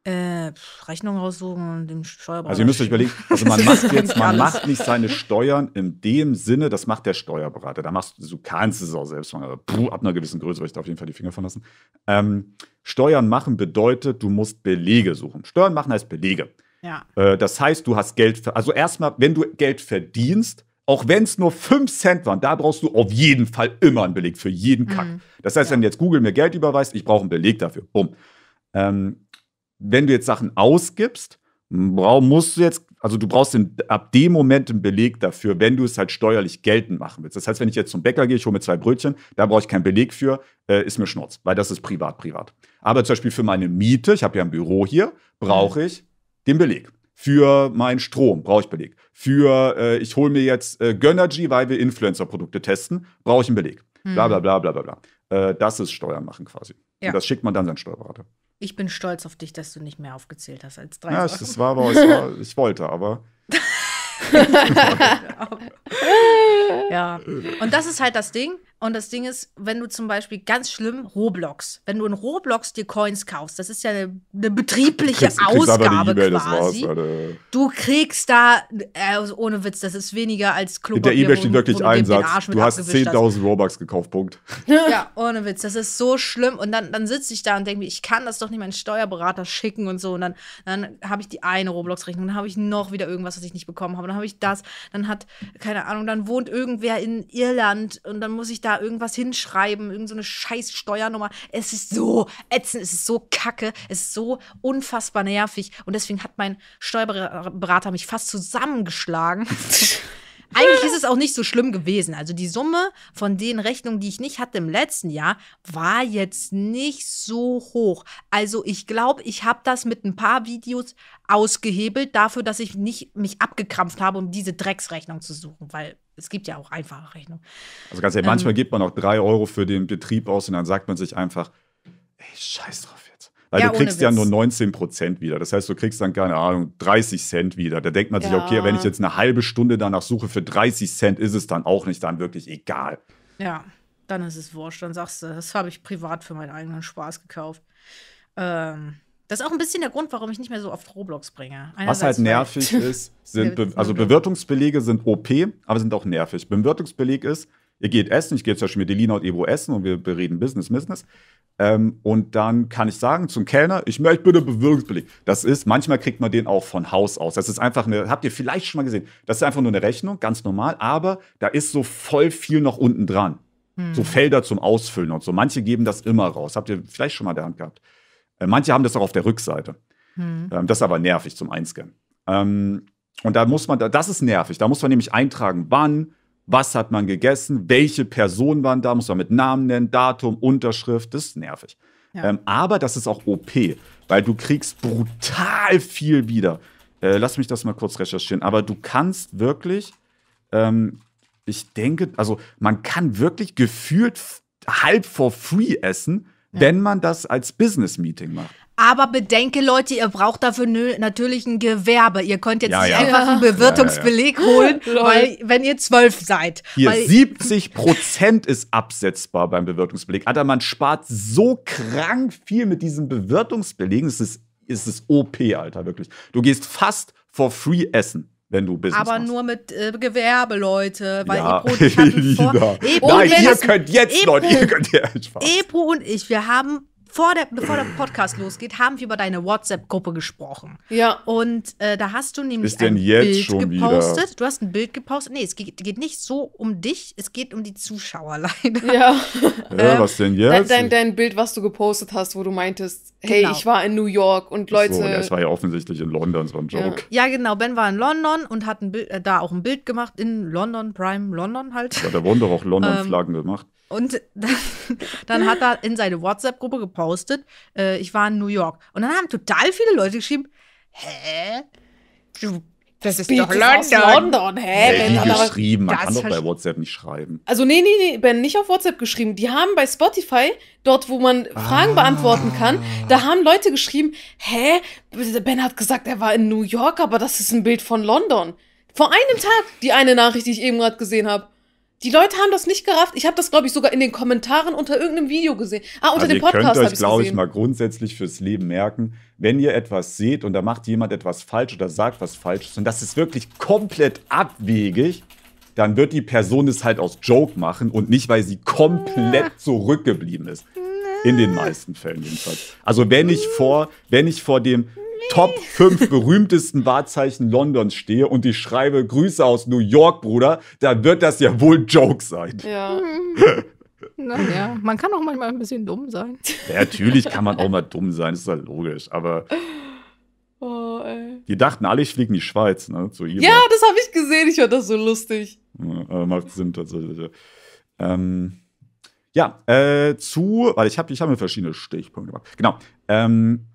Äh, Rechnung raussuchen und dem Steuerberater. Also ihr müsst euch überlegen, also man macht jetzt, man macht nicht seine Steuern in dem Sinne, das macht der Steuerberater. Da machst du, kannst es auch selbst machen, aber puh, ab einer gewissen Größe, weil ich da auf jeden Fall die Finger verlassen. Ähm, Steuern machen bedeutet, du musst Belege suchen. Steuern machen heißt Belege. Ja. Äh, das heißt, du hast Geld, also erstmal, wenn du Geld verdienst, auch wenn es nur 5 Cent waren, da brauchst du auf jeden Fall immer einen Beleg für jeden Kack. Mhm. Das heißt, ja. wenn jetzt Google mir Geld überweist, ich brauche einen Beleg dafür. Bumm. Ähm, wenn du jetzt Sachen ausgibst, brauch, musst du jetzt, also du brauchst in, ab dem Moment einen Beleg dafür, wenn du es halt steuerlich geltend machen willst. Das heißt, wenn ich jetzt zum Bäcker gehe, ich hole mir zwei Brötchen, da brauche ich keinen Beleg für, äh, ist mir Schnurz, weil das ist privat, privat. Aber zum Beispiel für meine Miete, ich habe ja ein Büro hier, brauche mhm. ich den Beleg. Für meinen Strom brauche ich Beleg. Für äh, ich hole mir jetzt äh, Gönnergy, weil wir Influencer-Produkte testen, brauche ich einen Beleg. Mhm. Bla bla bla bla bla. bla. Äh, das ist Steuern machen quasi. Ja. Und das schickt man dann seinen Steuerberater. Ich bin stolz auf dich, dass du nicht mehr aufgezählt hast als drei. Ja, es, es war aber, es war, ich wollte, aber. ja. Und das ist halt das Ding. Und das Ding ist, wenn du zum Beispiel ganz schlimm Roblox, wenn du in Roblox dir Coins kaufst, das ist ja eine, eine betriebliche kriegst, Ausgabe kriegst e quasi. War's, du kriegst da, also ohne Witz, das ist weniger als Klopapier. In der E-Mail steht wirklich ein Satz. Du hast 10.000 Robux gekauft, Punkt. Ja, ohne Witz, das ist so schlimm. Und dann, dann sitze ich da und denke mir, ich kann das doch nicht meinen Steuerberater schicken und so. Und dann, dann habe ich die eine Roblox-Rechnung, dann habe ich noch wieder irgendwas, was ich nicht bekommen habe. Dann habe ich das, dann hat, keine Ahnung, dann wohnt irgendwer in Irland und dann muss ich da da irgendwas hinschreiben, irgendeine so scheiß Steuernummer. Es ist so ätzend, es ist so kacke, es ist so unfassbar nervig. Und deswegen hat mein Steuerberater mich fast zusammengeschlagen. Eigentlich ist es auch nicht so schlimm gewesen. Also die Summe von den Rechnungen, die ich nicht hatte im letzten Jahr, war jetzt nicht so hoch. Also ich glaube, ich habe das mit ein paar Videos ausgehebelt dafür, dass ich nicht mich abgekrampft habe, um diese Drecksrechnung zu suchen, weil es gibt ja auch einfache Rechnungen. Also ganz ehrlich, ähm, manchmal gibt man auch drei Euro für den Betrieb aus und dann sagt man sich einfach, ey, scheiß drauf jetzt. Weil ja, du kriegst ja nur 19 Prozent wieder. Das heißt, du kriegst dann, keine Ahnung, 30 Cent wieder. Da denkt man sich, okay, wenn ich jetzt eine halbe Stunde danach suche für 30 Cent, ist es dann auch nicht dann wirklich egal. Ja, dann ist es wurscht. Dann sagst du, das habe ich privat für meinen eigenen Spaß gekauft. Ähm, das ist auch ein bisschen der Grund, warum ich nicht mehr so oft Roblox bringe. Einerseits Was halt nervig ist, sind Be also Bewirtungsbelege sind OP, aber sind auch nervig. Bewirtungsbeleg ist, ihr geht essen, ich gehe zum Beispiel mit Delina und Evo essen und wir bereden Business, Business. Ähm, und dann kann ich sagen zum Kellner, ich möchte bitte Bewirtungsbeleg. Das ist, manchmal kriegt man den auch von Haus aus. Das ist einfach eine, habt ihr vielleicht schon mal gesehen, das ist einfach nur eine Rechnung, ganz normal, aber da ist so voll viel noch unten dran. Hm. So Felder zum Ausfüllen und so. Manche geben das immer raus. Habt ihr vielleicht schon mal der Hand gehabt. Äh, manche haben das auch auf der Rückseite. Hm. Ähm, das ist aber nervig zum Einscannen. Ähm, und da muss man, das ist nervig. Da muss man nämlich eintragen, wann, was hat man gegessen, welche Personen waren da, muss man mit Namen nennen, Datum, Unterschrift, das ist nervig. Ja. Ähm, aber das ist auch OP, weil du kriegst brutal viel wieder. Äh, lass mich das mal kurz recherchieren. Aber du kannst wirklich, ich denke, also man kann wirklich gefühlt halb for free essen wenn man das als Business-Meeting macht. Aber bedenke, Leute, ihr braucht dafür natürlich ein Gewerbe. Ihr könnt jetzt ja, nicht ja. einfach einen Bewirtungsbeleg holen, weil, wenn ihr zwölf seid. Hier, 70 Prozent ist absetzbar beim Bewirtungsbeleg. Alter, man spart so krank viel mit diesen Bewirtungsbelegen. Es ist, es ist OP, Alter, wirklich. Du gehst fast for free essen wenn du Business Aber machst. nur mit äh, Gewerbeleute, weil ja. Ebro und ich hatten vor, Ebro Nein, ihr könnt jetzt, Ebro, Leute, ihr könnt ja Spaß. Ebro und ich, wir haben vor der, bevor der Podcast losgeht, haben wir über deine WhatsApp-Gruppe gesprochen. Ja. Und äh, da hast du nämlich ein Bild gepostet. Wieder? Du hast ein Bild gepostet. Nee, es geht, geht, nicht so um dich, es geht um die Zuschauer leider. Ja. ja äh, was denn jetzt? Dein, dein, dein, Bild, was du gepostet hast, wo du meintest, hey, genau. ich war in New York und Leute. So, das war ja offensichtlich in London, so ein Joke. Ja. ja, genau. Ben war in London und hat Bild, äh, da auch ein Bild gemacht in London, Prime London halt. Ja, da wurden doch auch London-Flaggen ähm, gemacht. Und dann, dann hat er in seine WhatsApp-Gruppe gepostet, äh, ich war in New York. Und dann haben total viele Leute geschrieben, hä? Du das, das ist Bild doch London. Aus London, hä? Hey, ben, geschrieben, man kann doch bei WhatsApp nicht schreiben. Also nee, nee, nee, Ben, nicht auf WhatsApp geschrieben. Die haben bei Spotify, dort wo man ah. Fragen ah. beantworten kann, da haben Leute geschrieben, hä? Ben hat gesagt, er war in New York, aber das ist ein Bild von London. Vor einem Tag, die eine Nachricht, die ich eben gerade gesehen habe. Die Leute haben das nicht gerafft. Ich habe das, glaube ich, sogar in den Kommentaren unter irgendeinem Video gesehen. Ah, unter also dem Podcast Ihr könnt euch, glaube ich, mal grundsätzlich fürs Leben merken, wenn ihr etwas seht und da macht jemand etwas falsch oder sagt was Falsches und das ist wirklich komplett abwegig, dann wird die Person es halt aus Joke machen und nicht, weil sie komplett ah. zurückgeblieben ist. In den meisten Fällen jedenfalls. Also wenn ich vor, wenn ich vor dem, Top 5 berühmtesten Wahrzeichen Londons stehe und ich schreibe Grüße aus New York, Bruder, dann wird das ja wohl Joke sein. Ja. naja, man kann auch manchmal ein bisschen dumm sein. Ja, natürlich kann man auch mal dumm sein, ist ja logisch, aber. Oh, ey. Die dachten alle, ich fliege in die Schweiz, ne? Zu ja, das habe ich gesehen, ich fand das so lustig. Ja, aber macht Sinn tatsächlich. Ähm, ja, äh, zu, weil ich habe ich hab mir verschiedene Stichpunkte gemacht. Genau. Ähm,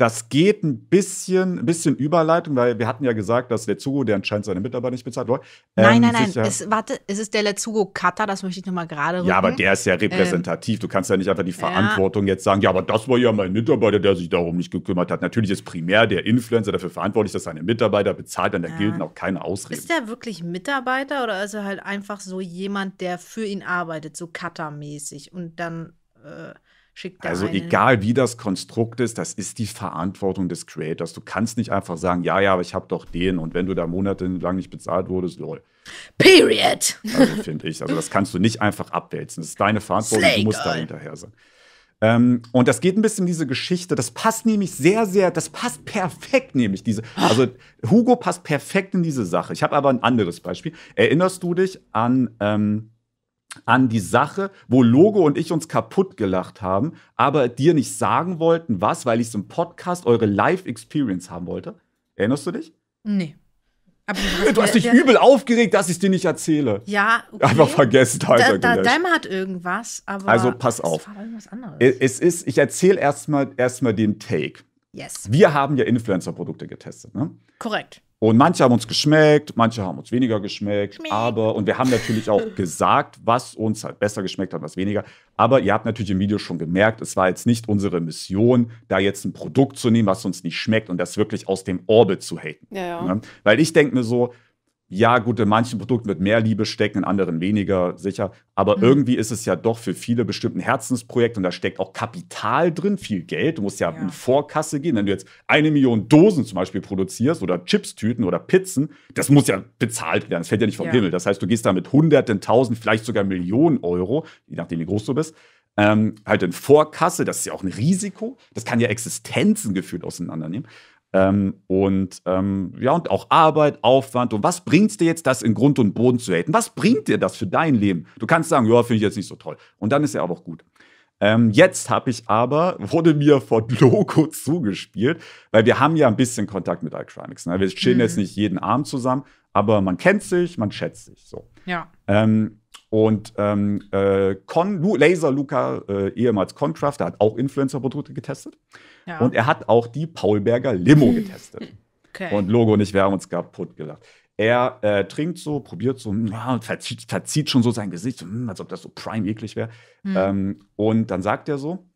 das geht ein bisschen, ein bisschen Überleitung, weil wir hatten ja gesagt, dass Letzugo, der anscheinend seine Mitarbeiter nicht bezahlt, wollte. Ähm, nein, nein, nein. Es, warte, es ist der Letzugo Cutter, das möchte ich nochmal gerade rücken. Ja, aber der ist ja ähm, repräsentativ. Ähm, du kannst ja nicht einfach die Verantwortung ja. jetzt sagen, ja, aber das war ja mein Mitarbeiter, der sich darum nicht gekümmert hat. Natürlich ist primär der Influencer dafür verantwortlich, dass seine Mitarbeiter bezahlt, dann da ja. gilt auch keine Ausrede. Ist der wirklich Mitarbeiter oder ist er halt einfach so jemand, der für ihn arbeitet, so Cutter-mäßig und dann. Äh schickt Also einen. egal wie das Konstrukt ist, das ist die Verantwortung des Creators. Du kannst nicht einfach sagen, ja, ja, aber ich habe doch den und wenn du da monatelang nicht bezahlt wurdest, lol. Period. Also finde ich. Also das kannst du nicht einfach abwälzen. Das ist deine Verantwortung, Slay du musst da hinterher sein. Ähm, und das geht ein bisschen in diese Geschichte. Das passt nämlich sehr, sehr, das passt perfekt, nämlich diese. Also Hugo passt perfekt in diese Sache. Ich habe aber ein anderes Beispiel. Erinnerst du dich an ähm, an die Sache, wo Logo und ich uns kaputt gelacht haben, aber dir nicht sagen wollten, was, weil ich es im Podcast eure Live-Experience haben wollte. Erinnerst du dich? Nee. Du, du hast dich übel aufgeregt, dass ich es dir nicht erzähle. Ja, okay. Einfach vergessen, Alter. Da, da dämmert irgendwas, aber. Also pass auf. Es ist, ich erzähle erstmal erst den Take. Yes. Wir haben ja Influencer-Produkte getestet, ne? Korrekt. Und manche haben uns geschmeckt, manche haben uns weniger geschmeckt, Schmeck. aber und wir haben natürlich auch gesagt, was uns halt besser geschmeckt hat, was weniger. Aber ihr habt natürlich im Video schon gemerkt, es war jetzt nicht unsere Mission, da jetzt ein Produkt zu nehmen, was uns nicht schmeckt und das wirklich aus dem Orbit zu haten. Ja, ja. Ne? Weil ich denke mir so, ja, gut, in manchen Produkten wird mehr Liebe stecken, in anderen weniger, sicher. Aber mhm. irgendwie ist es ja doch für viele bestimmt Herzensprojekte und da steckt auch Kapital drin, viel Geld. Du musst ja, ja. in Vorkasse gehen. Wenn du jetzt eine Million Dosen zum Beispiel produzierst oder Chipstüten oder Pizzen, das muss ja bezahlt werden. Das fällt ja nicht vom ja. Himmel. Das heißt, du gehst da mit Hunderten, Tausend, vielleicht sogar Millionen Euro, je nachdem, wie groß du bist, ähm, halt in Vorkasse. Das ist ja auch ein Risiko. Das kann ja Existenzen gefühlt auseinandernehmen. Ähm, und ähm, ja, und auch Arbeit, Aufwand. Und was bringt es dir jetzt, das in Grund und Boden zu haten? Was bringt dir das für dein Leben? Du kannst sagen, ja, finde ich jetzt nicht so toll. Und dann ist ja aber auch gut. Ähm, jetzt habe ich aber, wurde mir von Logo zugespielt, weil wir haben ja ein bisschen Kontakt mit Alcrimix. Ne? Wir chillen mhm. jetzt nicht jeden Abend zusammen, aber man kennt sich, man schätzt sich so. Ja. Ähm, und ähm, äh, Con, Lu, Laser Luca, äh, ehemals Contraft, der hat auch Influencer-Produkte getestet. Ja. Und er hat auch die Paulberger Limo getestet. Okay. Und Logo und ich, wir haben uns kaputt gelacht. Er äh, trinkt so, probiert so, hm, ja, verzieht, verzieht, schon so sein Gesicht, so, hm, als ob das so prime eklig wäre. Mhm. Ähm, und dann sagt er so,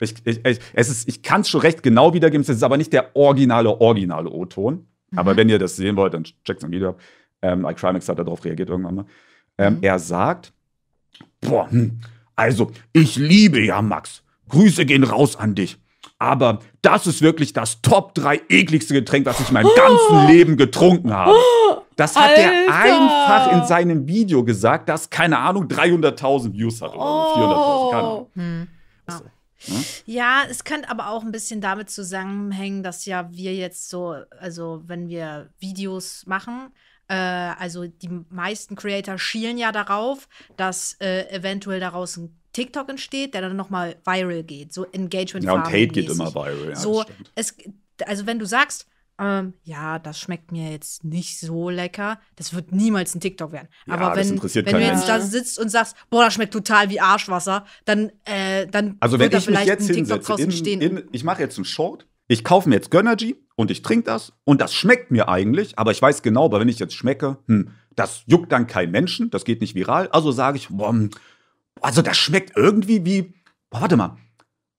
ich, ich, ich, ich kann es schon recht genau wiedergeben, es ist aber nicht der originale, originale O-Ton. Mhm. Aber wenn ihr das sehen wollt, dann checkt es im Video ab. Ähm, iCrimex hat darauf reagiert irgendwann mal. Ähm, mhm. Er sagt, boah, hm, also ich liebe ja Max. Grüße gehen raus an dich. Aber das ist wirklich das Top 3 ekligste Getränk, was ich mein oh. ganzen Leben getrunken habe. Oh, das hat Alter. er einfach in seinem Video gesagt, das, keine Ahnung, 300.000 Views hat oder oh. 400.000, keine Ahnung. hm? Ne? ja, es könnte aber auch ein bisschen damit zusammenhängen, dass ja wir jetzt so, also wenn wir Videos machen, äh, also die meisten Creator schielen ja darauf, dass äh, eventuell daraus ein TikTok entsteht, der dann nochmal viral geht. So Engagement. Ja, und Hate geht immer viral. Ja, so, es, also wenn du sagst, ähm, ja, das schmeckt mir jetzt nicht so lecker. Das wird niemals ein TikTok werden. Ja, Aber wenn, wenn du jetzt da sitzt und sagst, boah, das schmeckt total wie Arschwasser, dann, äh, dann also, wird da vielleicht ein TikTok draußen in, stehen. In, ich mache jetzt einen Short, ich kaufe mir jetzt Gönnergy, und ich trinke das und das schmeckt mir eigentlich, aber ich weiß genau, aber wenn ich jetzt schmecke, hm, das juckt dann kein Menschen, das geht nicht viral. Also sage ich, boah, hm, also das schmeckt irgendwie wie, boah, warte mal,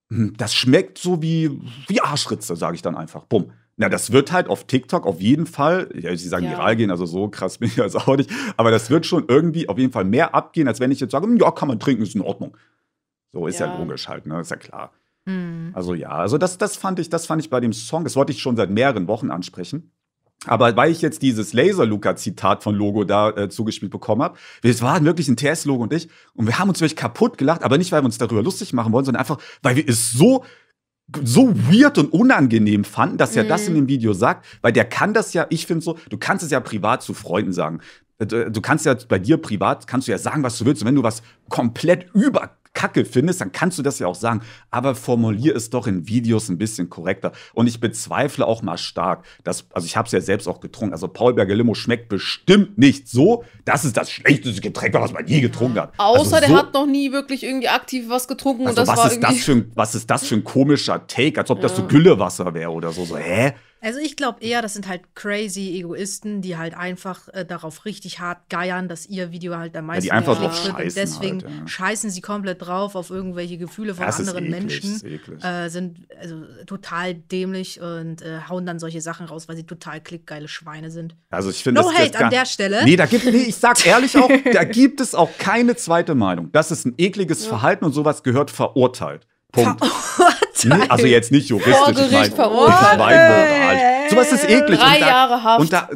hm, das schmeckt so wie, wie Arschritze, sage ich dann einfach. Bumm. Na, das wird halt auf TikTok auf jeden Fall, ja, sie sagen ja. viral gehen, also so krass bin ich also auch nicht, aber das wird schon irgendwie auf jeden Fall mehr abgehen, als wenn ich jetzt sage, hm, ja, kann man trinken, ist in Ordnung. So ist ja, ja logisch halt, ne? Ist ja klar. Mhm. Also ja, also das, das fand ich, das fand ich bei dem Song, das wollte ich schon seit mehreren Wochen ansprechen. Aber weil ich jetzt dieses Laser-Luca-Zitat von Logo da äh, zugespielt bekommen habe, es waren wirklich ein TS-Logo und ich, und wir haben uns wirklich kaputt gelacht, aber nicht, weil wir uns darüber lustig machen wollen, sondern einfach, weil wir es so so weird und unangenehm fanden, dass er mm. das in mhm. dem Video sagt, weil der kann das ja, ich finde so, du kannst es ja privat zu Freunden sagen. Äh, du kannst ja bei dir privat, kannst du ja sagen, was du willst. Und wenn du was komplett über kacke findest, dann kannst du das ja auch sagen. Aber formulier es doch in Videos ein bisschen korrekter. Und ich bezweifle auch mal stark, dass, also ich habe es ja selbst auch getrunken. Also Paul Berger Limo schmeckt bestimmt nicht so. Das ist das schlechteste Getränk, was man je getrunken hat. Außer also der hat noch nie wirklich irgendwie aktiv was getrunken. Also und das was, war ist das für ein, was ist das für ein komischer Take, als ob das so Güllewasser wäre oder so. So, hä? Also ich glaube eher, das sind halt crazy Egoisten, die halt einfach äh, darauf richtig hart geiern, dass ihr Video halt am meisten ja, die einfach drauf scheißen und deswegen halt, ja. scheißen sie komplett drauf auf irgendwelche Gefühle von das anderen eklig, Menschen, äh, sind also total dämlich und äh, hauen dann solche Sachen raus, weil sie total klickgeile Schweine sind. Also ich finde no das, hate das an der Stelle. Nee, da gibt nee, ich sag ehrlich auch, da gibt es auch keine zweite Meinung. Das ist ein ekliges ja. Verhalten und sowas gehört verurteilt. Punkt. Ver Urteil. Also jetzt nicht juristisch. Vor Gericht ich mein, verurteilt. Ich mein Sowas ist eklig. Drei und da, Jahre Haft. Und da,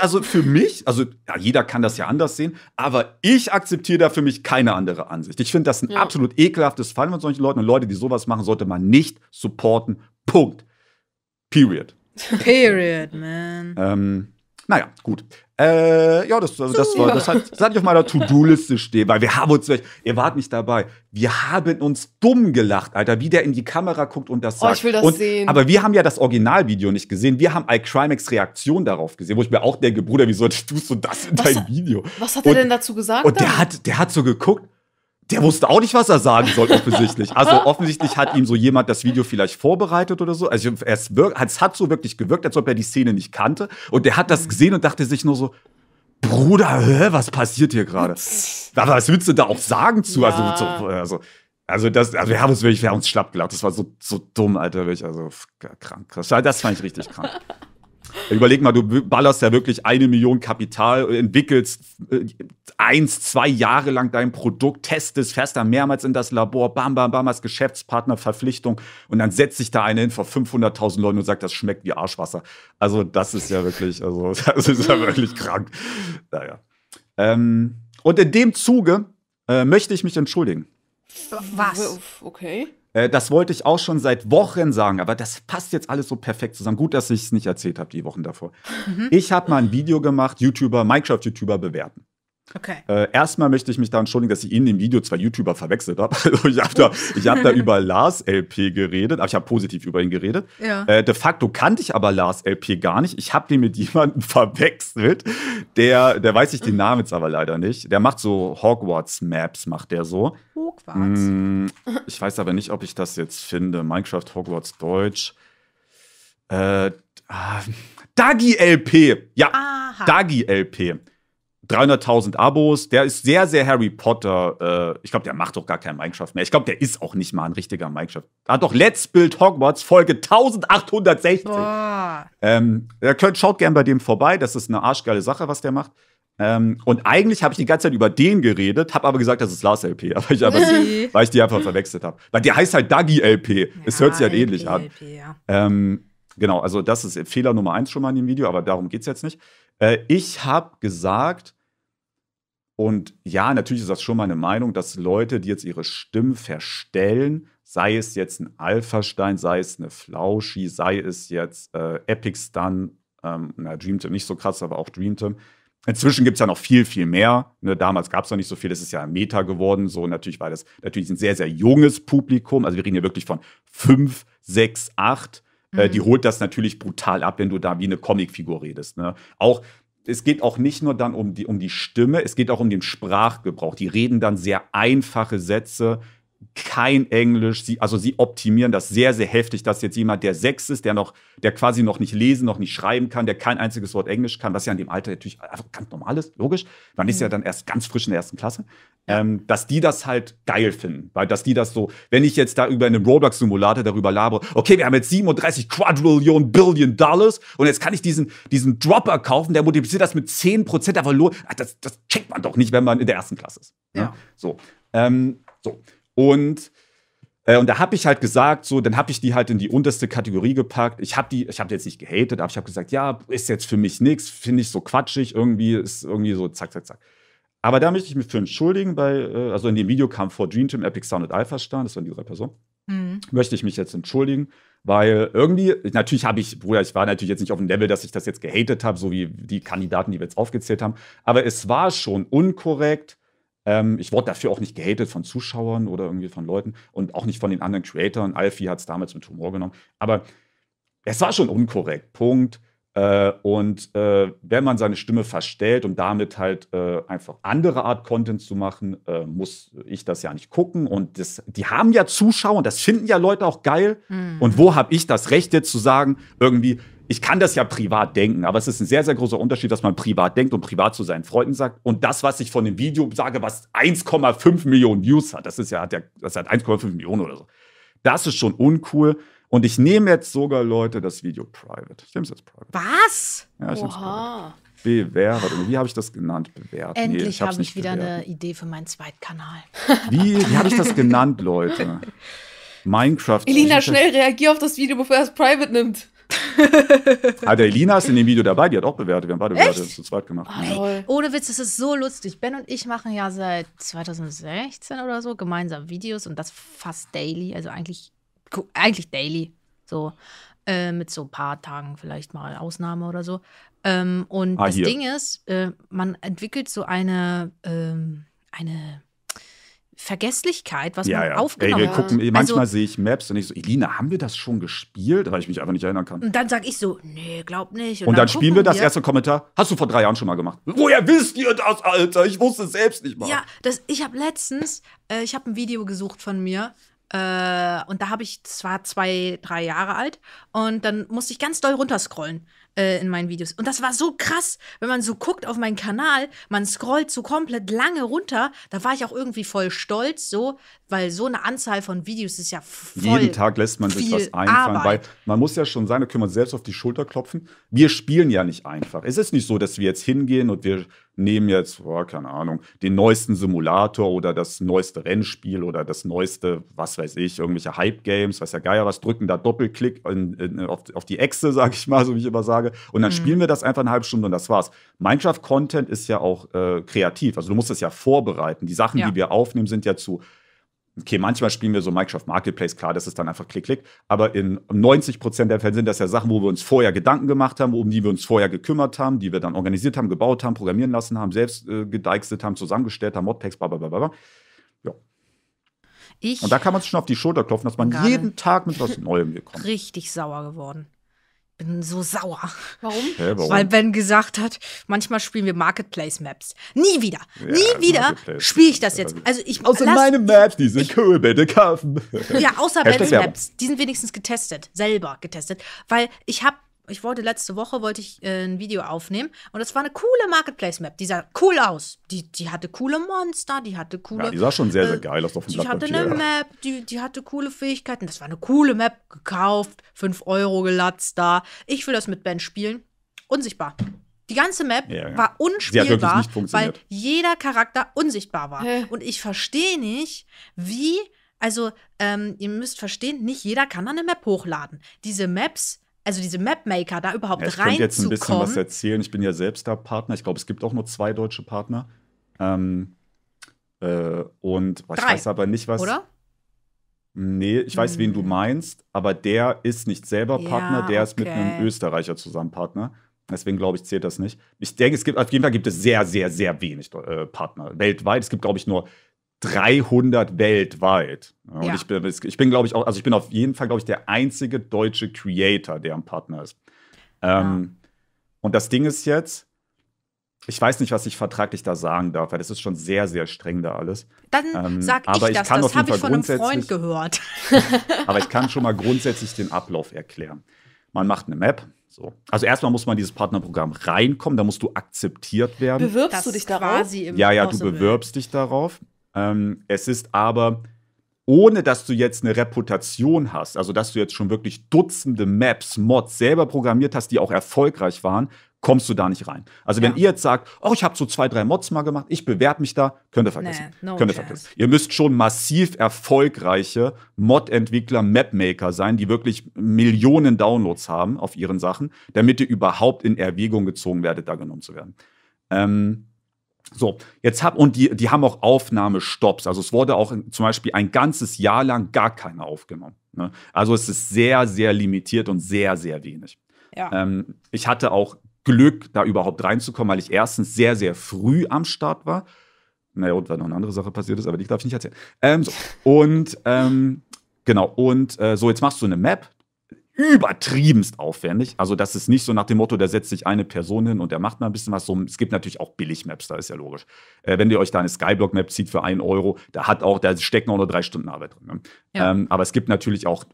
also für mich, also ja, jeder kann das ja anders sehen, aber ich akzeptiere da für mich keine andere Ansicht. Ich finde das ein ja. absolut ekelhaftes Fall von solchen Leuten. Und Leute, die sowas machen, sollte man nicht supporten. Punkt. Period. Period, man. Ähm, naja, gut. Äh, ja, das, also das, war, das, hat, das hatte ich auf meiner To-Do-Liste stehen, weil wir haben uns, ihr wart nicht dabei, wir haben uns dumm gelacht, Alter, wie der in die Kamera guckt und das sagt. Oh, ich will das und, sehen. Aber wir haben ja das Originalvideo nicht gesehen, wir haben iCrimex Reaktion darauf gesehen, wo ich mir auch denke, Bruder, wie solltest du das in was, dein Video? Was hat und, er denn dazu gesagt? Und dann? der hat, der hat so geguckt der wusste auch nicht, was er sagen soll, offensichtlich. Also offensichtlich hat ihm so jemand das Video vielleicht vorbereitet oder so. Also es, es hat so wirklich gewirkt, als ob er die Szene nicht kannte. Und der hat das gesehen und dachte sich nur so, Bruder, hä, was passiert hier gerade? was willst du da auch sagen zu? Also ja. Also, also, also, das, also wir haben uns wirklich, wir haben uns schlapp gelacht. Das war so, so dumm, Alter, wirklich, also krank. Das fand ich richtig krank. Überleg mal, du ballerst ja wirklich eine Million Kapital, äh, entwickelst äh, eins, zwei Jahre lang dein Produkt, testest, fährst dann mehrmals in das Labor, bam, bam, bam, als Geschäftspartner, Verpflichtung und dann setzt sich da einer hin vor 500.000 Leuten und sagt, das schmeckt wie Arschwasser. Also das ist ja wirklich, also das ist ja wirklich krank. Naja. Ähm, und in dem Zuge äh, möchte ich mich entschuldigen. Was? Okay. Äh, das wollte ich auch schon seit Wochen sagen, aber das passt jetzt alles so perfekt zusammen. Gut, dass ich es nicht erzählt habe die Wochen davor. Mhm. Ich habe mal ein Video gemacht, YouTuber, Minecraft-YouTuber bewerten. Okay. Äh, erstmal möchte ich mich da entschuldigen, dass ich in dem Video zwei YouTuber verwechselt habe. Also ich habe da, hab da über Lars LP geredet, aber ich habe positiv über ihn geredet. Ja. Äh, de facto kannte ich aber Lars LP gar nicht. Ich habe den mit jemandem verwechselt, der, der weiß ich den Namen jetzt aber leider nicht. Der macht so Hogwarts-Maps, macht der so. Hogwarts? Hm, ich weiß aber nicht, ob ich das jetzt finde. Minecraft Hogwarts Deutsch. Äh, ah, Dagi LP. Ja, Aha. Dagi LP. 300.000 Abos. Der ist sehr, sehr Harry Potter. Äh, ich glaube, der macht doch gar keinen Minecraft mehr. Ich glaube, der ist auch nicht mal ein richtiger Minecraft. Hat doch Let's Build Hogwarts Folge 1860. Ähm, ihr könnt, schaut gerne bei dem vorbei. Das ist eine arschgeile Sache, was der macht. Ähm, und eigentlich habe ich die ganze Zeit über den geredet, habe aber gesagt, das ist Lars LP, weil ich, einfach, weil ich die einfach verwechselt habe. Weil der heißt halt Dagi LP. Ja, es hört sich halt LP, ähnlich an. LP, ja. ähm, genau, also das ist Fehler Nummer eins schon mal in dem Video, aber darum geht es jetzt nicht. Äh, ich habe gesagt, und ja, natürlich ist das schon meine Meinung, dass Leute, die jetzt ihre Stimmen verstellen, sei es jetzt ein Alphastein, sei es eine Flauschi, sei es jetzt äh, Epic Stun, ähm, na, Dreamteam nicht so krass, aber auch Dreamtim. Inzwischen gibt es ja noch viel, viel mehr. Ne, damals gab es noch nicht so viel, das ist ja Meta geworden. So, natürlich war das natürlich ein sehr, sehr junges Publikum. Also wir reden hier wirklich von 5, 6, 8. die mhm. holt das natürlich brutal ab, wenn du da wie eine Comicfigur redest. Ne? Auch es geht auch nicht nur dann um die, um die Stimme, es geht auch um den Sprachgebrauch. Die reden dann sehr einfache Sätze, kein Englisch. Sie, also sie optimieren das sehr, sehr heftig, dass jetzt jemand, der sechs ist, der noch, der quasi noch nicht lesen, noch nicht schreiben kann, der kein einziges Wort Englisch kann, was ja in dem Alter natürlich einfach ganz normal ist, logisch. Man ist ja mhm. dann erst ganz frisch in der ersten Klasse. Ähm, dass die das halt geil finden, weil dass die das so, wenn ich jetzt da über einen Roblox-Simulator darüber labere, okay, wir haben jetzt 37 Quadrillion Billion Dollars und jetzt kann ich diesen, diesen Dropper kaufen, der multipliziert das mit 10% aber ah, das, das checkt man doch nicht, wenn man in der ersten Klasse ist. Ne? Ja. So. Ähm, so. Und, äh, und da habe ich halt gesagt, so, dann habe ich die halt in die unterste Kategorie gepackt. Ich habe die, ich habe jetzt nicht gehatet, aber ich habe gesagt, ja, ist jetzt für mich nichts, finde ich so quatschig, irgendwie ist irgendwie so zack, zack, zack. Aber da möchte ich mich für entschuldigen, weil, äh, also in dem Video kam vor Dream Team, Epic Sound und Alpha Star, das waren die drei Personen. Mhm. Möchte ich mich jetzt entschuldigen, weil irgendwie, natürlich habe ich, Bruder, ich war natürlich jetzt nicht auf dem Level, dass ich das jetzt gehatet habe, so wie die Kandidaten, die wir jetzt aufgezählt haben, aber es war schon unkorrekt, ähm, ich wurde dafür auch nicht gehatet von Zuschauern oder irgendwie von Leuten und auch nicht von den anderen Creatoren. Alfie hat es damals mit Humor genommen. Aber es war schon unkorrekt. Punkt. Äh, und äh, wenn man seine Stimme verstellt, um damit halt äh, einfach andere Art Content zu machen, äh, muss ich das ja nicht gucken. Und das, die haben ja Zuschauer und das finden ja Leute auch geil. Mhm. Und wo habe ich das Recht jetzt zu sagen, irgendwie, ich kann das ja privat denken, aber es ist ein sehr, sehr großer Unterschied, dass man privat denkt und privat zu seinen Freunden sagt. Und das, was ich von dem Video sage, was 1,5 Millionen Views hat, das ist ja, hat ja, das hat 1,5 Millionen oder so. Das ist schon uncool. Und ich nehme jetzt sogar Leute das Video private. Ich nehme es jetzt private. Was? Ja, ich nehme es private. Bewertet. Wie habe ich das genannt? Bewertet. Endlich nee, habe ich wieder bewerten. eine Idee für meinen Zweitkanal. Wie, wie habe ich das genannt, Leute? Minecraft. Elina, schnell reagier auf das Video, bevor er es private nimmt. Adelina ist in dem Video dabei, die hat auch bewertet. Wir haben beide bewertet, zu zweit gemacht. Oh, ja. Ohne Witz, das ist so lustig. Ben und ich machen ja seit 2016 oder so gemeinsam Videos und das fast daily, also eigentlich, eigentlich daily. So. Äh, mit so ein paar Tagen vielleicht mal Ausnahme oder so. Ähm, und ah, das Ding ist, äh, man entwickelt so eine, ähm, eine Vergesslichkeit, was ja, man ja. aufgenommen Ey, wir gucken, hat. Also manchmal also, sehe ich Maps und ich so, Elina, haben wir das schon gespielt? Weil ich mich einfach nicht erinnern kann. Und dann sage ich so, nee, glaub nicht. Und, und dann, dann spielen wir das erste Kommentar, hast du vor drei Jahren schon mal gemacht. Woher wisst ihr das, Alter? Ich wusste es selbst nicht mal. Ja, das, ich habe letztens, äh, ich habe ein Video gesucht von mir, äh, und da habe ich, zwar zwei, drei Jahre alt. Und dann musste ich ganz doll runterscrollen äh, in meinen Videos. Und das war so krass, wenn man so guckt auf meinen Kanal, man scrollt so komplett lange runter. Da war ich auch irgendwie voll stolz, so, weil so eine Anzahl von Videos ist ja voll. Jeden Tag lässt man sich was einfallen, Arbeit. weil man muss ja schon sein, da können wir uns selbst auf die Schulter klopfen. Wir spielen ja nicht einfach. Es ist nicht so, dass wir jetzt hingehen und wir nehmen jetzt, oh, keine Ahnung, den neuesten Simulator oder das neueste Rennspiel oder das neueste, was weiß ich, irgendwelche Hype-Games, was ja geier was, drücken da Doppelklick in, in, auf, auf, die Echse, sage ich mal, so wie ich immer sage, und dann mhm. spielen wir das einfach eine halbe Stunde und das war's. Minecraft-Content ist ja auch äh, kreativ, also du musst es ja vorbereiten. Die Sachen, ja. die wir aufnehmen, sind ja zu Okay, manchmal spielen wir so Microsoft Marketplace, klar, das ist dann einfach Klick, Klick. Aber in 90 Prozent der Fälle sind das ja Sachen, wo wir uns vorher Gedanken gemacht haben, um die wir uns vorher gekümmert haben, die wir dann organisiert haben, gebaut haben, programmieren lassen haben, selbst äh, gedeichstet haben, zusammengestellt haben, Modpacks, bla, bla, bla, bla. Ja. Ich und da kann man sich schon auf die Schulter klopfen, dass man jeden Tag mit was Neuem kommt. Richtig sauer geworden bin so sauer. Warum? Ja, warum? Weil Ben gesagt hat, manchmal spielen wir Marketplace Maps. Nie wieder, ja, nie wieder spiele ich das jetzt. Also ich außer lass, meine Maps, die sind cool, bitte kaufen. Ja, außer Ben's Maps, die sind wenigstens getestet, selber getestet, weil ich habe ich wollte letzte Woche wollte ich äh, ein Video aufnehmen und das war eine coole Marketplace Map. Die sah cool aus. Die, die hatte coole Monster, die hatte coole. Ja, die sah schon sehr, sehr äh, geil aus auf dem Die hatte eine Map, die, die hatte coole Fähigkeiten. Das war eine coole Map, gekauft, 5 Euro gelatzt da. Ich will das mit Ben spielen. Unsichtbar. Die ganze Map ja, ja. war unspielbar, weil jeder Charakter unsichtbar war. Hä? Und ich verstehe nicht, wie also, ähm, ihr müsst verstehen, nicht jeder kann eine Map hochladen. Diese Maps also diese Mapmaker da überhaupt ja, ich reinzukommen. Ich jetzt ein bisschen was erzählen. Ich bin ja selbst da Partner. Ich glaube, es gibt auch nur zwei deutsche Partner. Ähm, äh, und Drei, ich weiß aber nicht, was. Oder? Nee, ich weiß, hm. wen du hm. meinst, aber der ist nicht selber Partner, ja, der ist mit einem Österreicher zusammen Partner. Deswegen glaube ich, zählt das nicht. Ich denke, es gibt auf jeden Fall gibt es sehr, sehr, sehr wenig äh, Partner weltweit. Es gibt, glaube ich, nur 300 weltweit. Und ja. ich bin, ich bin glaube ich, auch, also ich bin auf jeden Fall, glaube ich, der einzige deutsche Creator, der am Partner ist. Ähm, ja. Und das Ding ist jetzt, ich weiß nicht, was ich vertraglich da sagen darf, weil das ist schon sehr, sehr streng da alles. Dann ähm, sag ich aber ich das, kann das habe ich von einem Freund gehört. aber ich kann schon mal grundsätzlich den Ablauf erklären. Man macht eine Map. So. Also erstmal muss man in dieses Partnerprogramm reinkommen, da musst du akzeptiert werden. Bewirbst das du dich darauf? ja, ja, du bewirbst dich darauf. Ähm, es ist aber, ohne dass du jetzt eine Reputation hast, also dass du jetzt schon wirklich Dutzende Maps, Mods selber programmiert hast, die auch erfolgreich waren, kommst du da nicht rein. Also wenn ihr jetzt sagt, oh, ich habe so zwei, drei Mods mal gemacht, ich bewerbe mich da, könnt ihr vergessen. Nee, no könnt ihr vergessen. Ihr müsst schon massiv erfolgreiche Mod-Entwickler, Mapmaker sein, die wirklich Millionen Downloads haben auf ihren Sachen, damit ihr überhaupt in Erwägung gezogen werdet, da genommen zu werden. Ähm, so, jetzt hab, und die, die haben auch Aufnahmestopps. Also es wurde auch zum Beispiel ein ganzes Jahr lang gar keiner aufgenommen. Ne? Also es ist sehr, sehr limitiert und sehr, sehr wenig. Ja. Ähm, ich hatte auch Glück, da überhaupt reinzukommen, weil ich erstens sehr, sehr früh am Start war. Naja, und weil noch eine andere Sache passiert ist, aber die darf ich nicht erzählen. Ähm, so. Und ähm, genau, und äh, so, jetzt machst du eine Map, übertriebenst aufwendig. Also, das ist nicht so nach dem Motto, da setzt sich eine Person hin und der macht mal ein bisschen was. So, es gibt natürlich auch Billig-Maps, da ist ja logisch. Äh, wenn ihr euch da eine Skyblock-Map zieht für einen Euro, da hat auch, da stecken auch nur drei Stunden Arbeit drin. Ne? Ja. Ähm, aber es gibt natürlich auch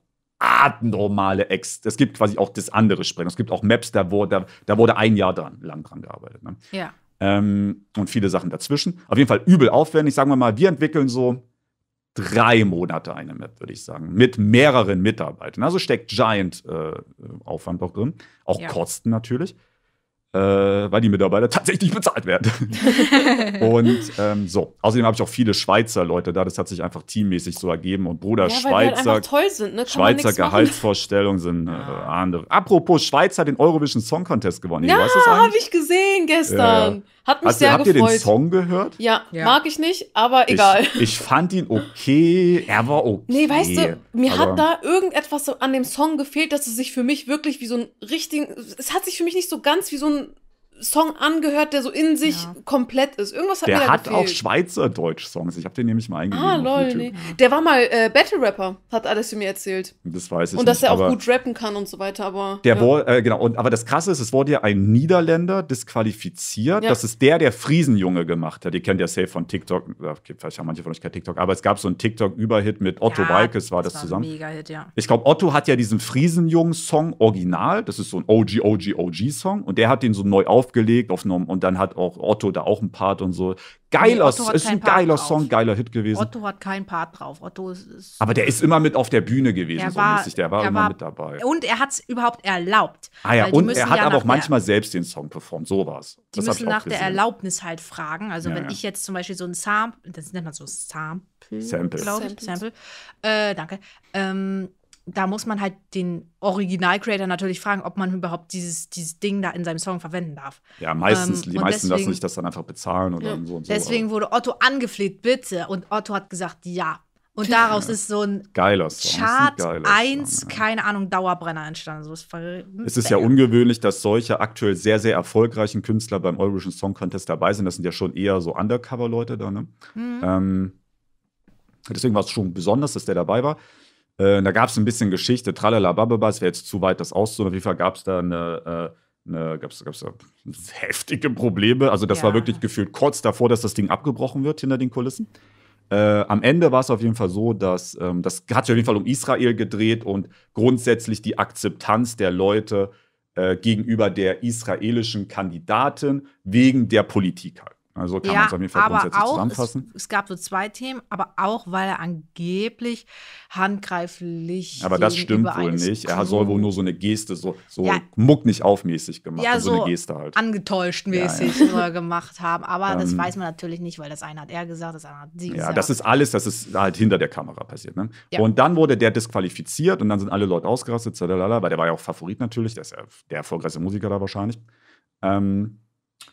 abnormale Ex. Es gibt quasi auch das andere Springen. Es gibt auch Maps, da wurde, da, da wurde ein Jahr dran, lang dran gearbeitet. Ne? Ja. Ähm, und viele Sachen dazwischen. Auf jeden Fall übel aufwendig, sagen wir mal. Wir entwickeln so drei Monate eine Map, würde ich sagen, mit mehreren Mitarbeitern. Also steckt Giant äh, äh Aufwand auch drin, auch ja. Kosten natürlich, äh, weil die Mitarbeiter tatsächlich bezahlt werden. und ähm, so, außerdem habe ich auch viele Schweizer Leute da, das hat sich einfach teammäßig so ergeben und Bruder ja, halt Schweizer, halt toll sind, ne? Schweizer Gehaltsvorstellungen sind äh, ah. andere. Apropos Schweizer hat den Eurovision Song Contest gewonnen. Ja, habe ich gesehen gestern. Ja. Hat mich also, sehr habt gefreut. Habt ihr den Song gehört? Ja, ja, mag ich nicht, aber egal. Ich, ich, fand ihn okay, er war okay. Nee, weißt du, mir hat da irgendetwas an dem Song gefehlt, dass es sich für mich wirklich wie so ein richtigen, es hat sich für mich nicht so ganz wie so ein Song angehört, der so in sich ja. komplett ist. Irgendwas hat der mir Der hat gefehlt. auch Schweizerdeutsch-Songs. Ich habe den nämlich mal eingegeben. Ah, lol, nee. Der war mal äh, Battle-Rapper, hat alles mir erzählt. Das weiß ich Und dass nicht, er auch gut rappen kann und so weiter, aber. Der ja. wurde, äh, genau. Und, aber das Krasse ist, es wurde ja ein Niederländer disqualifiziert. Ja. Das ist der, der Friesenjunge gemacht hat. Ihr kennt ja safe von TikTok. Äh, vielleicht haben manche von euch kein TikTok, aber es gab so einen TikTok-Überhit mit Otto ja, Walkes, war das, das war zusammen. Mega-Hit, ja. Ich glaube, Otto hat ja diesen Friesenjungen-Song original. Das ist so ein OG, OG, OG-Song. Und der hat den so neu auf draufgelegt auf einem, und dann hat auch Otto da auch ein Part und so. Geiler, nee, ist ein Part geiler drauf. Song, geiler Hit gewesen. Otto hat keinen Part drauf. Otto ist, ist Aber der ist immer mit auf der Bühne gewesen, der so war, mäßig. Der war der immer war, mit dabei. Und er hat es überhaupt erlaubt. Ah ja, und er hat ja aber auch manchmal selbst den Song performt. So war es. Die das müssen nach der Erlaubnis halt fragen. Also, ja, wenn ja. ich jetzt zum Beispiel so ein Sample, das nennt man so Sample. Sample. Sample. Äh, danke. Ähm, da muss man halt den Original-Creator natürlich fragen, ob man überhaupt dieses, dieses Ding da in seinem Song verwenden darf. Ja, meistens, ähm, die meisten deswegen, lassen sich das dann einfach bezahlen oder ja. so und so. Deswegen wurde Otto angefleht, bitte. Und Otto hat gesagt, ja. Und daraus ja. ist so ein geiler Song. Chart ein geiler 1, Song, ja. keine Ahnung, Dauerbrenner entstanden. So, es ist ja ungewöhnlich, dass solche aktuell sehr, sehr erfolgreichen Künstler beim Eurovision Song Contest dabei sind. Das sind ja schon eher so Undercover-Leute da, ne? Mhm. Ähm, deswegen war es schon besonders, dass der dabei war. Äh, da gab es ein bisschen Geschichte, tralala, bababa, es wäre jetzt zu weit, das auszuholen. Auf jeden Fall gab es da eine, äh, eine gab's, gab's heftige Probleme. Also das ja. war wirklich gefühlt kurz davor, dass das Ding abgebrochen wird hinter den Kulissen. Äh, am Ende war es auf jeden Fall so, dass ähm, das hat sich auf jeden Fall um Israel gedreht und grundsätzlich die Akzeptanz der Leute äh, gegenüber der israelischen Kandidatin wegen der Politik halt. Also kann ja, man es auf jeden Fall aber grundsätzlich auch, zusammenfassen. Es, es, gab so zwei Themen, aber auch, weil er angeblich handgreiflich. Aber das stimmt wohl nicht. Er soll wohl nur so eine Geste, so, so ja. muck nicht aufmäßig gemacht. Ja, also so, eine Geste halt. Angetäuscht mäßig ja, gemacht haben. Aber das weiß man natürlich nicht, weil das eine hat er gesagt, das andere hat sie gesagt. Ja, das ist alles, das ist halt hinter der Kamera passiert. Ne? Und dann wurde der disqualifiziert und dann sind alle Leute ausgerastet, weil der war ja auch Favorit natürlich, der ist ja der erfolgreichste Musiker da wahrscheinlich. Ähm,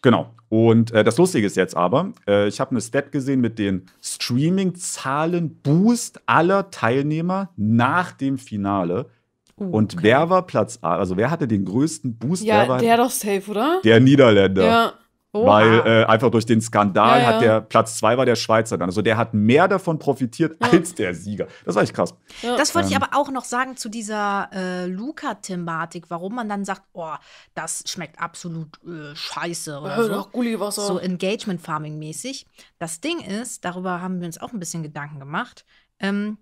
Genau. Und äh, das Lustige ist jetzt aber, äh, ich habe eine Stat gesehen mit den Streaming-Zahlen Boost aller Teilnehmer nach dem Finale. Uh, und wer war Platz A? Also wer hatte den größten Boost? Ja, der war der doch safe, oder? Der Niederländer. Ja. Oha. Weil äh, einfach durch den Skandal ja, ja. hat der Platz zwei war der Schweizer dann. Also der hat mehr davon profitiert ja. als der Sieger. Das war echt krass. Das wollte ähm. ich aber auch noch sagen zu dieser äh, Luca-Thematik, warum man dann sagt, oh, das schmeckt absolut äh, scheiße oder so. So Engagement Farming mäßig. Das Ding ist, darüber haben wir uns auch ein bisschen Gedanken gemacht. Ähm,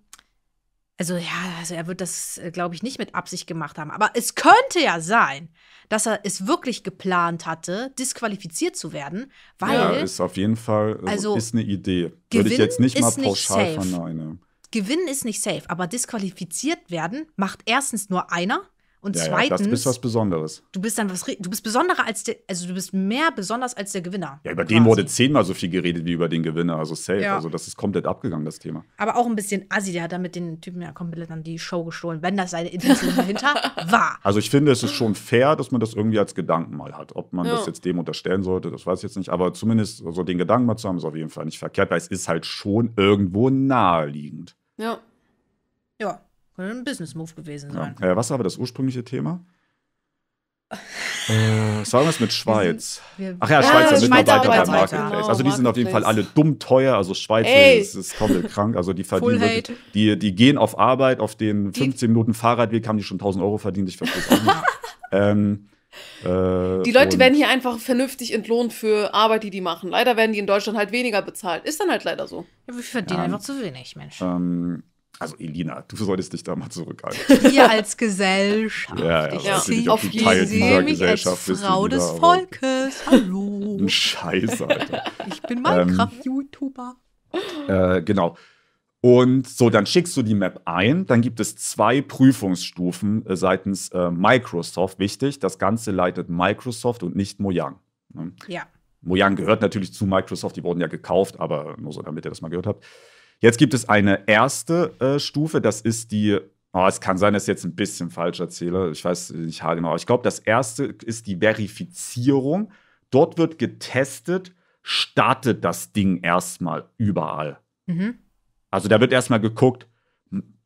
also ja, also er wird das, äh, glaube ich, nicht mit Absicht gemacht haben. Aber es könnte ja sein, dass er es wirklich geplant hatte, disqualifiziert zu werden, weil. Ja, ist auf jeden Fall also, also, ist eine Idee. Würde ich jetzt nicht mal pauschal verneinen. Gewinnen ist nicht safe, aber disqualifiziert werden macht erstens nur einer und ja, zweitens. Ja, das bist was Besonderes. Du bist dann was, du bist besonderer als der, also du bist mehr besonders als der Gewinner. Ja, über quasi. den wurde zehnmal so viel geredet wie über den Gewinner, also safe. Ja. Also das ist komplett abgegangen, das Thema. Aber auch ein bisschen assi, der hat damit den Typen ja komplett an die Show gestohlen, wenn das seine Intention dahinter war. Also ich finde, es ist schon fair, dass man das irgendwie als Gedanken mal hat. Ob man ja. das jetzt dem unterstellen sollte, das weiß ich jetzt nicht. Aber zumindest so also den Gedanken mal zu haben, ist auf jeden Fall nicht verkehrt, weil es ist halt schon irgendwo naheliegend. Ja. Könnte ein Business-Move gewesen sein. Ja. Äh, was war aber das ursprüngliche Thema? äh, sagen wir es mit Schweiz. Wir sind, wir Ach ja, Schweizer ja, Mitarbeiter beim Marketplace. Genau, also die sind auf jeden Fall alle dumm teuer. Also Schweizer ist, ist komplett krank. Also die verdienen wirklich, die, die gehen auf Arbeit, auf den 15 Minuten Fahrradweg haben die schon 1000 Euro verdient. Ich verstehe auch nicht. ähm, äh, die Leute werden hier einfach vernünftig entlohnt für Arbeit, die die machen. Leider werden die in Deutschland halt weniger bezahlt. Ist dann halt leider so. Ja, wir verdienen ja, einfach zu wenig, Mensch. Ähm, also Elina, du solltest dich da mal zurückhalten. Wir als Gesellschaft. Ja, ja, ich ja. Nicht, Teil dieser mich Gesellschaft als Frau des Elina, Volkes. Hallo. Ein Scheiß, Alter. Ich bin Minecraft-YouTuber. Ähm, äh, genau. Und so, dann schickst du die Map ein. Dann gibt es zwei Prüfungsstufen äh, seitens äh, Microsoft. Wichtig, das Ganze leitet Microsoft und nicht Mojang. Ne? Ja. Mojang gehört natürlich zu Microsoft, die wurden ja gekauft, aber nur so, damit ihr das mal gehört habt. Jetzt gibt es eine erste äh, Stufe, das ist die Oh, es kann sein, dass ich jetzt ein bisschen falsch erzähle. Ich weiß nicht haargenau. Ich glaube, das erste ist die Verifizierung. Dort wird getestet, startet das Ding erstmal überall. Mhm. Also da wird erstmal geguckt,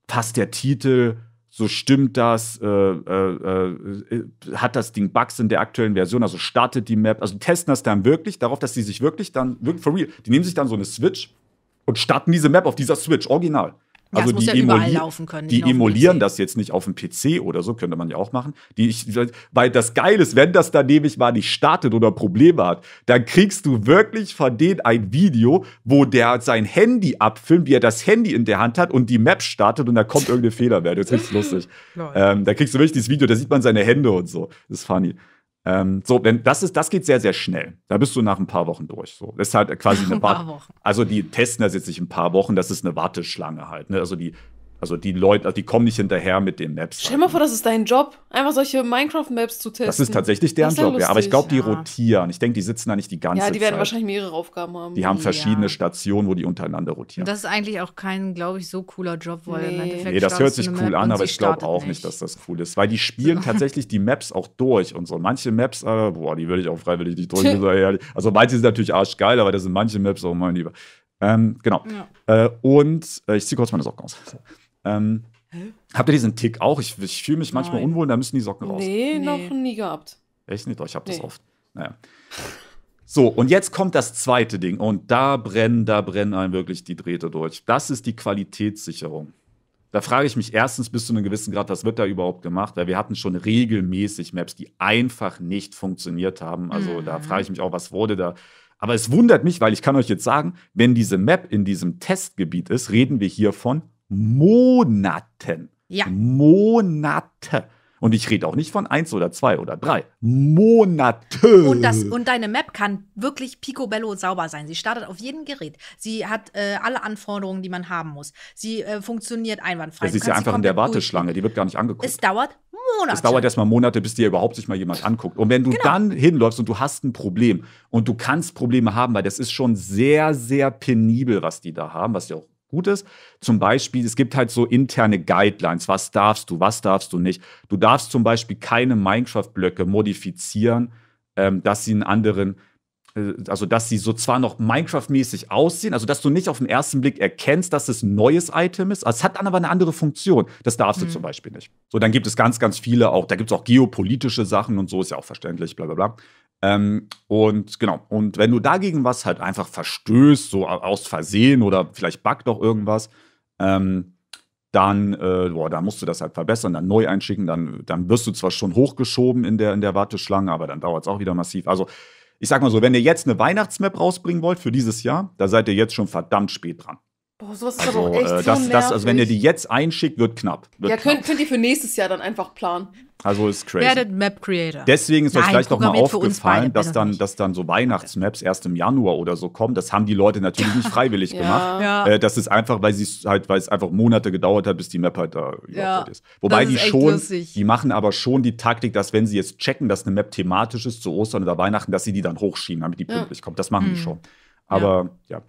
passt der Titel, so stimmt das, äh, äh, äh, äh, hat das Ding Bugs in der aktuellen Version, also startet die Map. Also testen das dann wirklich darauf, dass die sich wirklich dann, wirklich for real, die nehmen sich dann so eine Switch und starten diese Map auf dieser Switch, original. Ja, also die, ja emuli können, die emulieren das jetzt nicht auf dem PC oder so, könnte man ja auch machen. Die ich, weil das Geile ist, wenn das daneben ich mal nicht startet oder Probleme hat, dann kriegst du wirklich von denen ein Video, wo der sein Handy abfilmt, wie er das Handy in der Hand hat und die Map startet und da kommt irgendeine Fehlermeldung. Das ist richtig lustig. ähm, da kriegst du wirklich dieses Video, da sieht man seine Hände und so. Das ist funny. Ähm, so, denn das ist, das geht sehr, sehr schnell. Da bist du nach ein paar Wochen durch. So, das ist halt quasi eine Warte. Also die testen das jetzt nicht ein paar Wochen, das ist eine Warteschlange halt. Ne? Also die also die Leute, also die kommen nicht hinterher mit den Maps. Stell dir mal vor, das ist dein Job, einfach solche Minecraft-Maps zu testen. Das ist tatsächlich deren ist Job, lustig. ja. Aber ich glaube, die ja. rotieren. Ich denke, die sitzen da nicht die ganze Zeit. Ja, die werden Zeit. wahrscheinlich mehrere Aufgaben haben. Die haben verschiedene ja. Stationen, wo die untereinander rotieren. Und das ist eigentlich auch kein, glaube ich, so cooler Job, weil nee. im Endeffekt. Nee, das hört sich cool an, aber ich glaube auch nicht, dass das cool ist. Weil die spielen tatsächlich die Maps auch durch und so. Manche Maps, äh, boah, die würde ich auch freiwillig nicht durch. also manche sind natürlich arschgeil, aber das sind manche Maps, auch oh mein Lieber. Ähm, genau. Ja. Äh, und äh, ich ziehe kurz meine Socken aus. Ähm, Hä? Habt ihr diesen Tick auch? Ich, ich fühle mich manchmal Nein. unwohl, da müssen die Socken raus. Nee, nee. noch nie gehabt. Echt nicht? Doch, ich habe nee. das oft. Naja. So, und jetzt kommt das zweite Ding. Und da brennen, da brennen einem wirklich die Drähte durch. Das ist die Qualitätssicherung. Da frage ich mich erstens bis zu einem gewissen Grad, was wird da überhaupt gemacht? Weil wir hatten schon regelmäßig Maps, die einfach nicht funktioniert haben. Also mhm. da frage ich mich auch, was wurde da aber es wundert mich, weil ich kann euch jetzt sagen, wenn diese Map in diesem Testgebiet ist, reden wir hier von Monaten. Ja. Monate. Und ich rede auch nicht von eins oder zwei oder drei. Monate. Und, das, und deine Map kann wirklich picobello sauber sein. Sie startet auf jedem Gerät. Sie hat äh, alle Anforderungen, die man haben muss. Sie äh, funktioniert einwandfrei. Das ist ja einfach in der Warteschlange. Die wird gar nicht angeguckt. Es dauert Monate. Es dauert erstmal Monate, bis dir überhaupt sich mal jemand anguckt. Und wenn du genau. dann hinläufst und du hast ein Problem und du kannst Probleme haben, weil das ist schon sehr, sehr penibel, was die da haben, was ja auch gut ist. Zum Beispiel, es gibt halt so interne Guidelines. Was darfst du, was darfst du nicht? Du darfst zum Beispiel keine Minecraft-Blöcke modifizieren, ähm, dass sie einen anderen, äh, also dass sie so zwar noch Minecraft-mäßig aussehen, also dass du nicht auf den ersten Blick erkennst, dass es ein neues Item ist. Also, es hat dann aber eine andere Funktion. Das darfst mhm. du zum Beispiel nicht. So, dann gibt es ganz, ganz viele auch, da gibt es auch geopolitische Sachen und so, ist ja auch verständlich, bla bla bla. Ähm, und genau, und wenn du dagegen was halt einfach verstößt, so aus Versehen oder vielleicht buggt doch irgendwas, ähm, dann, äh, boah, dann musst du das halt verbessern, dann neu einschicken, dann, dann wirst du zwar schon hochgeschoben in der, in der Warteschlange, aber dann dauert es auch wieder massiv. Also ich sag mal so, wenn ihr jetzt eine Weihnachtsmap rausbringen wollt für dieses Jahr, da seid ihr jetzt schon verdammt spät dran. Boah, sowas ist also, aber echt äh, das, das, Also wenn ihr die jetzt einschickt, wird knapp. Wird ja, könnt, knapp. könnt ihr für nächstes Jahr dann einfach planen. Also ist crazy. Werdet Map Creator. Deswegen ist Nein, euch gleich nochmal aufgefallen, dass, dann, dass dann so Weihnachtsmaps erst im Januar oder so kommen. Das haben die Leute natürlich nicht freiwillig gemacht. Ja. Äh, das ist einfach, weil sie halt, es einfach Monate gedauert hat, bis die Map halt da ja. ist. Wobei ist die schon, lustig. die machen aber schon die Taktik, dass wenn sie jetzt checken, dass eine Map thematisch ist zu Ostern oder Weihnachten, dass sie die dann hochschieben, damit die pünktlich kommt. Das machen mhm. die hm. schon. Aber ja.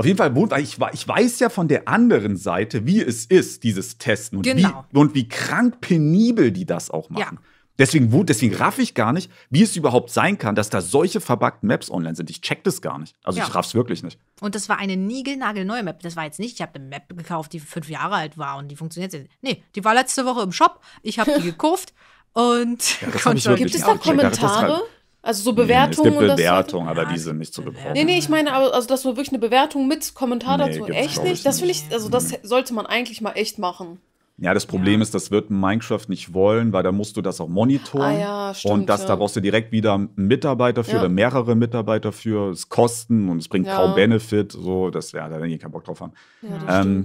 Auf jeden Fall, ich, ich weiß ja von der anderen Seite, wie es ist, dieses Testen und, genau. wie, und wie krank penibel die das auch machen. Ja. Deswegen, deswegen raff ich gar nicht, wie es überhaupt sein kann, dass da solche verbackten Maps online sind. Ich check das gar nicht. Also ja. ich raff's wirklich nicht. Und das war eine niegelnagelneue Map. Das war jetzt nicht, ich habe eine Map gekauft, die fünf Jahre alt war und die funktioniert jetzt. Nee, die war letzte Woche im Shop. Ich habe die gekauft und ja, konnte. Gibt es da Kommentare? Also so Bewertungen. Hm, nee, es gibt Bewertungen, aber die sind nicht zu gebrauchen. Nee, nee, ich meine, also dass man wirklich eine Bewertung mit Kommentar nee, dazu echt nicht. Das finde ich, also das sollte man eigentlich mal echt machen. Ja, das Problem ja. ist, das wird Minecraft nicht wollen, weil da musst du das auch monitoren. Ah, ja, stimmt, und das, ja. da brauchst du direkt wieder einen Mitarbeiter für oder mehrere Mitarbeiter für. Es kosten und es bringt kaum Benefit. So, das ja, da werden die keinen Bock drauf haben. Ja, das Ähm,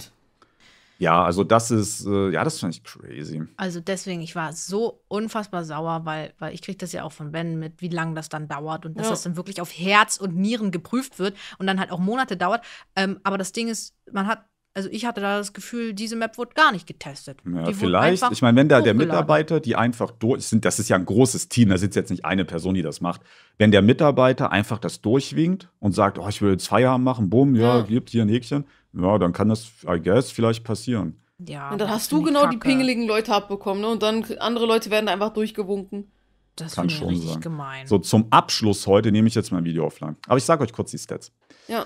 ja, also das ist, äh, ja, das fand ich crazy. Also deswegen, ich war so unfassbar sauer, weil, weil ich kriege das ja auch von Ben mit, wie lange das dann dauert und dass ja. das dann wirklich auf Herz und Nieren geprüft wird und dann halt auch Monate dauert. Ähm, aber das Ding ist, man hat also ich hatte da das Gefühl, diese Map wurde gar nicht getestet. Ja, vielleicht. Ich meine, wenn da der Mitarbeiter, die einfach durch sind, das ist ja ein großes Team, da sitzt jetzt nicht eine Person, die das macht. Wenn der Mitarbeiter einfach das durchwinkt und sagt, oh, ich will jetzt Feierabend machen, bumm, ja, ja, gibt hier ein Häkchen, ja, dann kann das, I guess, vielleicht passieren. Ja. Und dann hast du genau Kacke. die pingeligen Leute abbekommen, ne? Und dann andere Leute werden da einfach durchgewunken. Das kann schon richtig sein. gemein. So, zum Abschluss heute nehme ich jetzt mein Video offline. Aber ich sage euch kurz die Stats. Ja.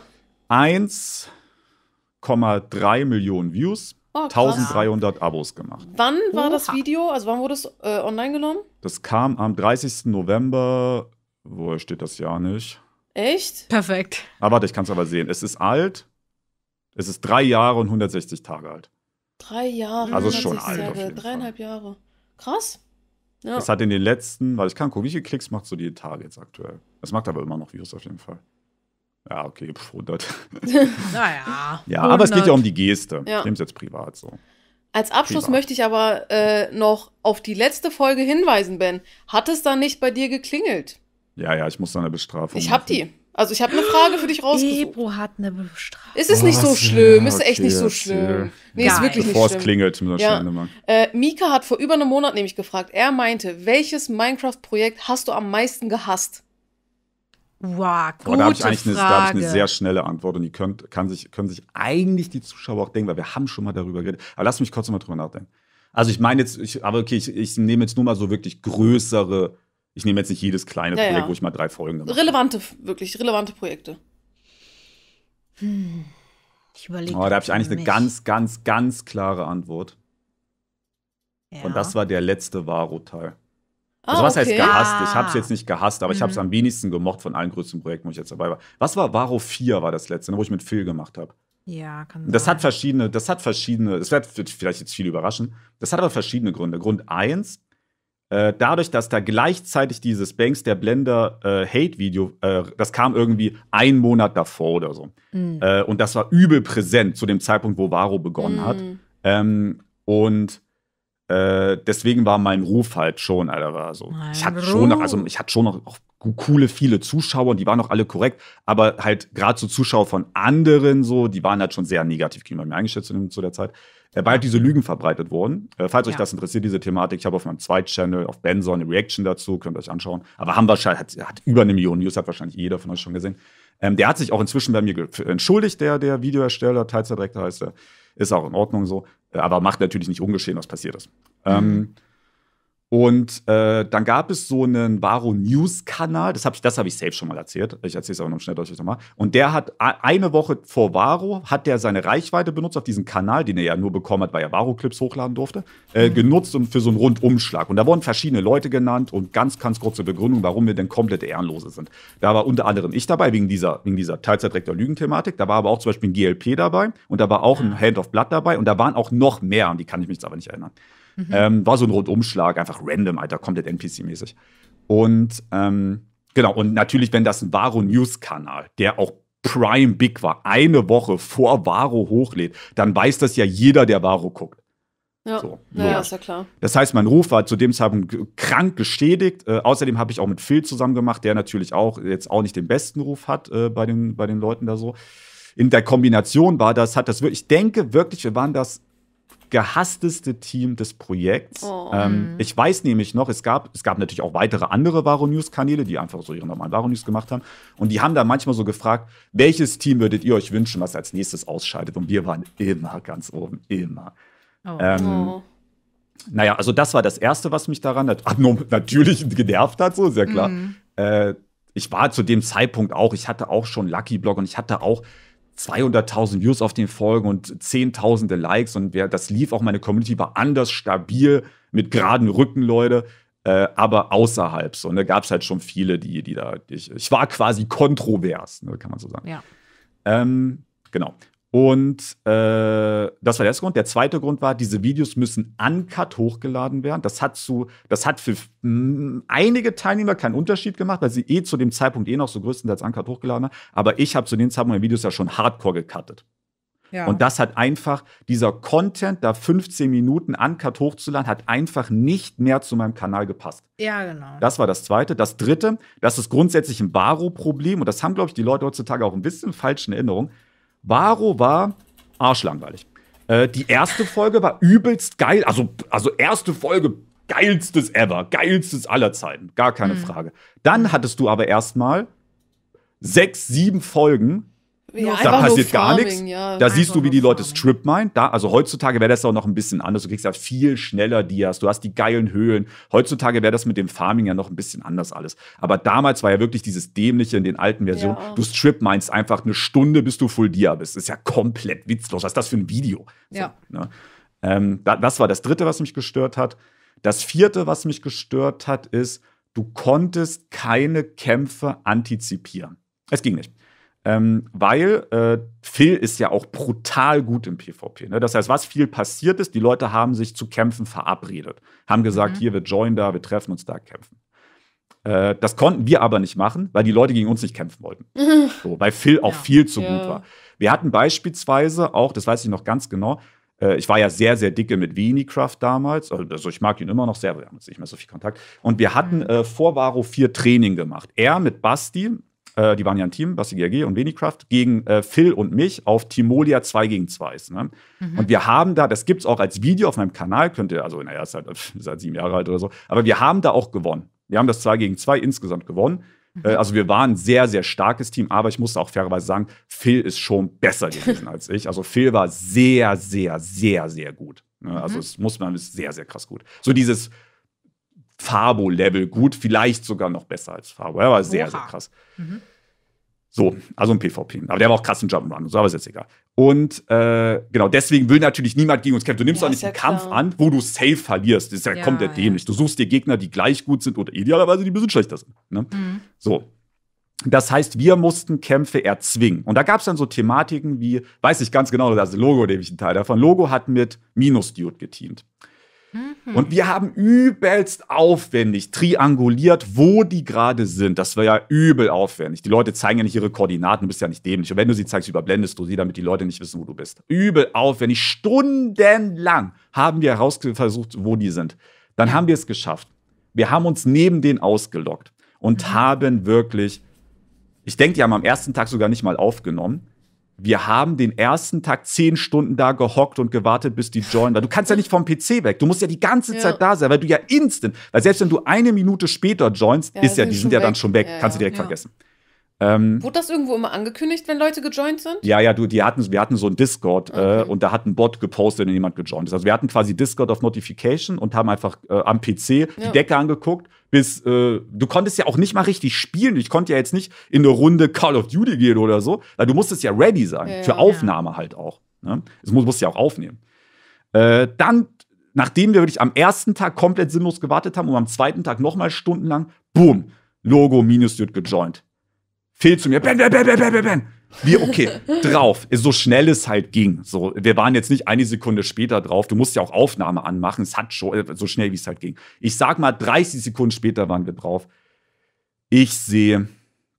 1,3 Millionen Views, oh, 1300 Abos gemacht. Wann war Oha. das Video? Also wann wurde es äh, online genommen? Das kam am 30. November. Woher steht das Jahr nicht? Echt? Perfekt. Aber ah, warte, ich kann es aber sehen. Es ist alt. Es ist drei Jahre und 160 Tage alt. Drei Jahre. Also schon alt. Auf jeden dreieinhalb Fall. Jahre. Krass. Ja. Es hat in den letzten, weil ich kann gucken, wie viele Klicks macht so die Tage jetzt aktuell? Es macht aber immer noch Views auf jeden Fall. Ja, okay, pf, 100. naja. Ja, 100. aber es geht ja um die Geste. Ja. Ich nehme es jetzt privat so. Als Abschluss privat. möchte ich aber äh, noch auf die letzte Folge hinweisen, Ben. Hat es da nicht bei dir geklingelt? Ja, ja, ich muss da eine Bestrafung. Ich hab machen. die. Also ich habe eine Frage für dich rausgesucht. Ebro hat eine Bestrafung. Es ist nicht so oh, schlimm, es ist echt nicht so schlimm. Äh, nee, ist wirklich Bevor nicht schlimm. es klingelt. Ja. Äh, Mika hat vor über einem Monat nämlich gefragt. Er meinte, welches Minecraft-Projekt hast du am meisten gehasst? Wow, gute Boah, da habe ich eigentlich eine, da hab ich eine sehr schnelle Antwort und die könnt, kann sich, können sich eigentlich die Zuschauer auch denken, weil wir haben schon mal darüber geredet. Aber lass mich kurz mal drüber nachdenken. Also ich meine jetzt, ich, aber okay, ich, ich nehme jetzt nur mal so wirklich größere ich nehme jetzt nicht jedes kleine ja, Projekt, ja. wo ich mal drei Folgen gemacht Relevante, habe. wirklich, relevante Projekte. Hm. Ich überlege. Oh, da habe ich eigentlich mich. eine ganz, ganz, ganz klare Antwort. Ja. Und das war der letzte Varo-Teil. Also, ah, also, was okay. heißt gehasst? Ah. Ich habe es jetzt nicht gehasst, aber mhm. ich habe es am wenigsten gemocht von allen größten Projekten, wo ich jetzt dabei war. Was war Varo 4 war das letzte, ne, wo ich mit Phil gemacht habe? Ja, kann sein. Das hat verschiedene, das hat verschiedene, das wird vielleicht jetzt viel überraschen. Das hat aber verschiedene Gründe. Grund 1, äh, dadurch, dass da gleichzeitig dieses Banks der Blender äh, Hate-Video, äh, das kam irgendwie einen Monat davor oder so. Mhm. und das war übel präsent zu dem Zeitpunkt, wo Varo begonnen mhm. hat. Hm. Ähm, und äh, deswegen war mein Ruf halt schon, Alter, war so. Mein ich hatte schon noch, also ich hatte schon noch coole, viele Zuschauer die waren auch alle korrekt, aber halt gerade so Zuschauer von anderen so, die waren halt schon sehr negativ gegenüber mir eingeschätzt zu, zu der Zeit. Äh, dabei diese Lügen verbreitet wurden. Äh, falls ja. euch das interessiert, diese Thematik, ich habe auf meinem Zweit-Channel auf Benson eine Reaction dazu, könnt ihr euch anschauen. Aber haben wahrscheinlich, hat, hat über eine Million News, hat wahrscheinlich jeder von euch schon gesehen. Ähm, der hat sich auch inzwischen bei mir entschuldigt, der, der Videoersteller, Teilzeitdirektor heißt er. Ist auch in Ordnung so. Äh, aber macht natürlich nicht ungeschehen, was passiert ist. Ähm, mhm. Ähm, und äh, dann gab es so einen Varo News Kanal, das habe ich, das habe ich selbst schon mal erzählt. Ich erzähle es aber noch schnell euch nochmal. Und der hat eine Woche vor Varo hat der seine Reichweite benutzt auf diesen Kanal, den er ja nur bekommen hat, weil er Varo Clips hochladen durfte, äh, mhm. genutzt und für so einen Rundumschlag. Und da wurden verschiedene Leute genannt und ganz, ganz kurze Begründung, warum wir denn komplett ehrenlose sind. Da war unter anderem ich dabei wegen dieser wegen dieser Teilzeitrektor Lügen Thematik. Da war aber auch zum Beispiel ein GLP dabei und da war auch ein ah. Hand of Blood dabei und da waren auch noch mehr, an die kann ich mich jetzt aber nicht erinnern. Mhm. Ähm, war so ein Rundumschlag, einfach random, Alter, komplett NPC-mäßig. Und ähm, genau, und natürlich, wenn das ein Varo-News-Kanal, der auch Prime Big war, eine Woche vor Varo hochlädt, dann weiß das ja jeder, der Varo guckt. Ja, so, naja, ist ja klar. Das heißt, mein Ruf war zu dem Zeitpunkt krank geschädigt. Äh, außerdem habe ich auch mit Phil zusammen gemacht, der natürlich auch jetzt auch nicht den besten Ruf hat äh, bei, den, bei den Leuten da so. In der Kombination war das, hat das wirklich, ich denke wirklich, wir waren das gehassteste Team des Projekts. Oh. Ähm, mhm. ich weiß nämlich noch, es gab, es gab natürlich auch weitere andere Varo News Kanäle, die einfach so ihre normalen Varo News gemacht haben. Und die haben da manchmal so gefragt, welches Team würdet ihr euch wünschen, was als nächstes ausscheidet? Und wir waren immer ganz oben, immer. Oh. Ähm, oh. Naja, also das war das Erste, was mich daran hat, natürlich genervt hat, so sehr klar. Mm. Äh, ich war zu dem Zeitpunkt auch, ich hatte auch schon Lucky Blog und ich hatte auch 200.000 Views auf den Folgen und zehntausende Likes und wer, das lief auch, meine Community war anders stabil, mit geraden Rücken, Leute. Äh, aber außerhalb so, ne, gab es halt schon viele, die, die da. Ich, ich war quasi kontrovers, ne, kann man so sagen. Ja. Ähm, genau. Und äh, das war der erste Grund. Der zweite Grund war, diese Videos müssen uncut hochgeladen werden. Das hat, zu, das hat für hm, einige Teilnehmer keinen Unterschied gemacht, weil sie eh zu dem Zeitpunkt eh noch so größtenteils uncut hochgeladen haben. Aber ich habe zu dem Zeitpunkt meine Videos ja schon hardcore gecuttet. Ja. Und das hat einfach, dieser Content, da 15 Minuten uncut hochzuladen, hat einfach nicht mehr zu meinem Kanal gepasst. Ja, genau. Das war das Zweite. Das Dritte, das ist grundsätzlich ein Baro-Problem und das haben, glaube ich, die Leute heutzutage auch ein bisschen falsch in Erinnerung. Varo war arschlangweilig. Äh, die erste Folge war übelst geil. Also, also erste Folge, geilstes ever. Geilstes aller Zeiten. Gar keine mhm. Frage. Dann hattest du aber erstmal sechs, sieben Folgen, ja, da passiert gar nichts. Ja, da siehst du, wie die Leute Strip meint. Da, also heutzutage wäre das auch noch ein bisschen anders. Du kriegst ja viel schneller Dias. Du hast die geilen Höhlen. Heutzutage wäre das mit dem Farming ja noch ein bisschen anders alles. Aber damals war ja wirklich dieses Dämliche in den alten Versionen. Ja. Du Strip meinst einfach eine Stunde, bis du Full Dia bist. Das ist ja komplett witzlos. Was ist das für ein Video? Ja. So, ne? ähm, das war das dritte, was mich gestört hat. Das vierte, was mich gestört hat, ist, du konntest keine Kämpfe antizipieren. Es ging nicht. Ähm, weil äh, Phil ist ja auch brutal gut im PvP. Ne? Das heißt, was viel passiert ist, die Leute haben sich zu kämpfen verabredet, haben gesagt, mhm. hier, wir joinen da, wir treffen uns da, kämpfen. Äh, das konnten wir aber nicht machen, weil die Leute gegen uns nicht kämpfen wollten. Mhm. So, weil Phil auch ja. viel zu ja. gut war. Wir hatten beispielsweise auch, das weiß ich noch ganz genau, äh, ich war ja sehr, sehr dicke mit Venicraft damals. Also, also ich mag ihn immer noch sehr, wir haben jetzt nicht mehr so viel Kontakt. Und wir hatten mhm. Äh, vor Varo 4 Training gemacht. Er mit Basti, äh, die waren ja ein Team, Basti GRG und Venicraft, gegen äh, Phil und mich auf Timolia 2 gegen 2 ist. Ne? Mhm. Und wir haben da, das gibt es auch als Video auf meinem Kanal, könnt ihr, also naja, ist halt, ist halt sieben Jahre alt oder so, aber wir haben da auch gewonnen. Wir haben das 2 gegen 2 insgesamt gewonnen. Mhm. Äh, also wir waren ein sehr, sehr starkes Team, aber ich muss auch fairerweise sagen, Phil ist schon besser gewesen als ich. Also Phil war sehr, sehr, sehr, sehr gut. Ne? Also mhm. Also es muss man, ist sehr, sehr krass gut. So dieses Fabo-Level gut, vielleicht sogar noch besser als Fabo. Er war sehr, Oha. sehr krass. Mhm. So, also ein PvP. Aber der war auch krass ein Jump'n'Run und so, aber ist jetzt egal. Und äh, genau, deswegen will natürlich niemand gegen uns kämpfen. Du nimmst ja, auch nicht einen Kampf klar. an, wo du safe verlierst. Das ist ja, ja komplett ja. dämlich. Du suchst dir Gegner, die gleich gut sind oder idealerweise die ein bisschen schlechter sind. Ne? Mhm. So. Das heißt, wir mussten Kämpfe erzwingen. Und da gab es dann so Thematiken wie, weiß ich ganz genau, das Logo, dem ich ein Teil davon. Logo hat mit Minus Dude geteamt. Hm. Und wir haben übelst aufwendig trianguliert, wo die gerade sind. Das war ja übel aufwendig. Die Leute zeigen ja nicht ihre Koordinaten, du bist ja nicht dämlich. Und wenn du sie zeigst, überblendest du sie, damit die Leute nicht wissen, wo du bist. Übel aufwendig. Stundenlang haben wir herausversucht, wo die sind. Dann haben wir es geschafft. Wir haben uns neben denen ausgelockt und mhm. haben wirklich, ich denke, die haben am ersten Tag sogar nicht mal aufgenommen wir haben den ersten Tag zehn Stunden da gehockt und gewartet, bis die joinen. Weil du kannst ja nicht vom PC weg. Du musst ja die ganze ja. Zeit da sein, weil du ja instant, weil selbst wenn du eine Minute später joinst, ja, ist ja, die sind ja weg. dann schon weg. kannst du direkt vergessen. Ähm, Wurde das irgendwo immer angekündigt, wenn Leute gejoint sind? Ja, ja, du, die hatten, wir hatten so ein Discord äh, okay. äh, und da hat ein Bot gepostet, wenn jemand gejoint ist. Also wir hatten quasi Discord auf Notification und haben einfach äh, am PC ja. die Decke angeguckt, bis äh, du konntest ja auch nicht mal richtig spielen. Ich konnte ja jetzt nicht in eine Runde Call of Duty gehen oder so, weil du musstest ja ready sein ja, für Aufnahme ja. halt auch. Ne? Das musst, du ja auch aufnehmen. Äh, dann, nachdem wir wirklich am ersten Tag komplett sinnlos gewartet haben und am zweiten Tag nochmal stundenlang, boom, Logo minus wird gejoint Phil zu mir, Ben, Ben, Ben, Ben, Ben, Ben, Ben. Wir, okay, drauf. So schnell es halt ging. So, wir waren jetzt nicht eine Sekunde später drauf. Du musst ja auch Aufnahme anmachen. Es hat schon, so schnell wie es halt ging. Ich sag mal, 30 Sekunden später waren wir drauf. Ich sehe,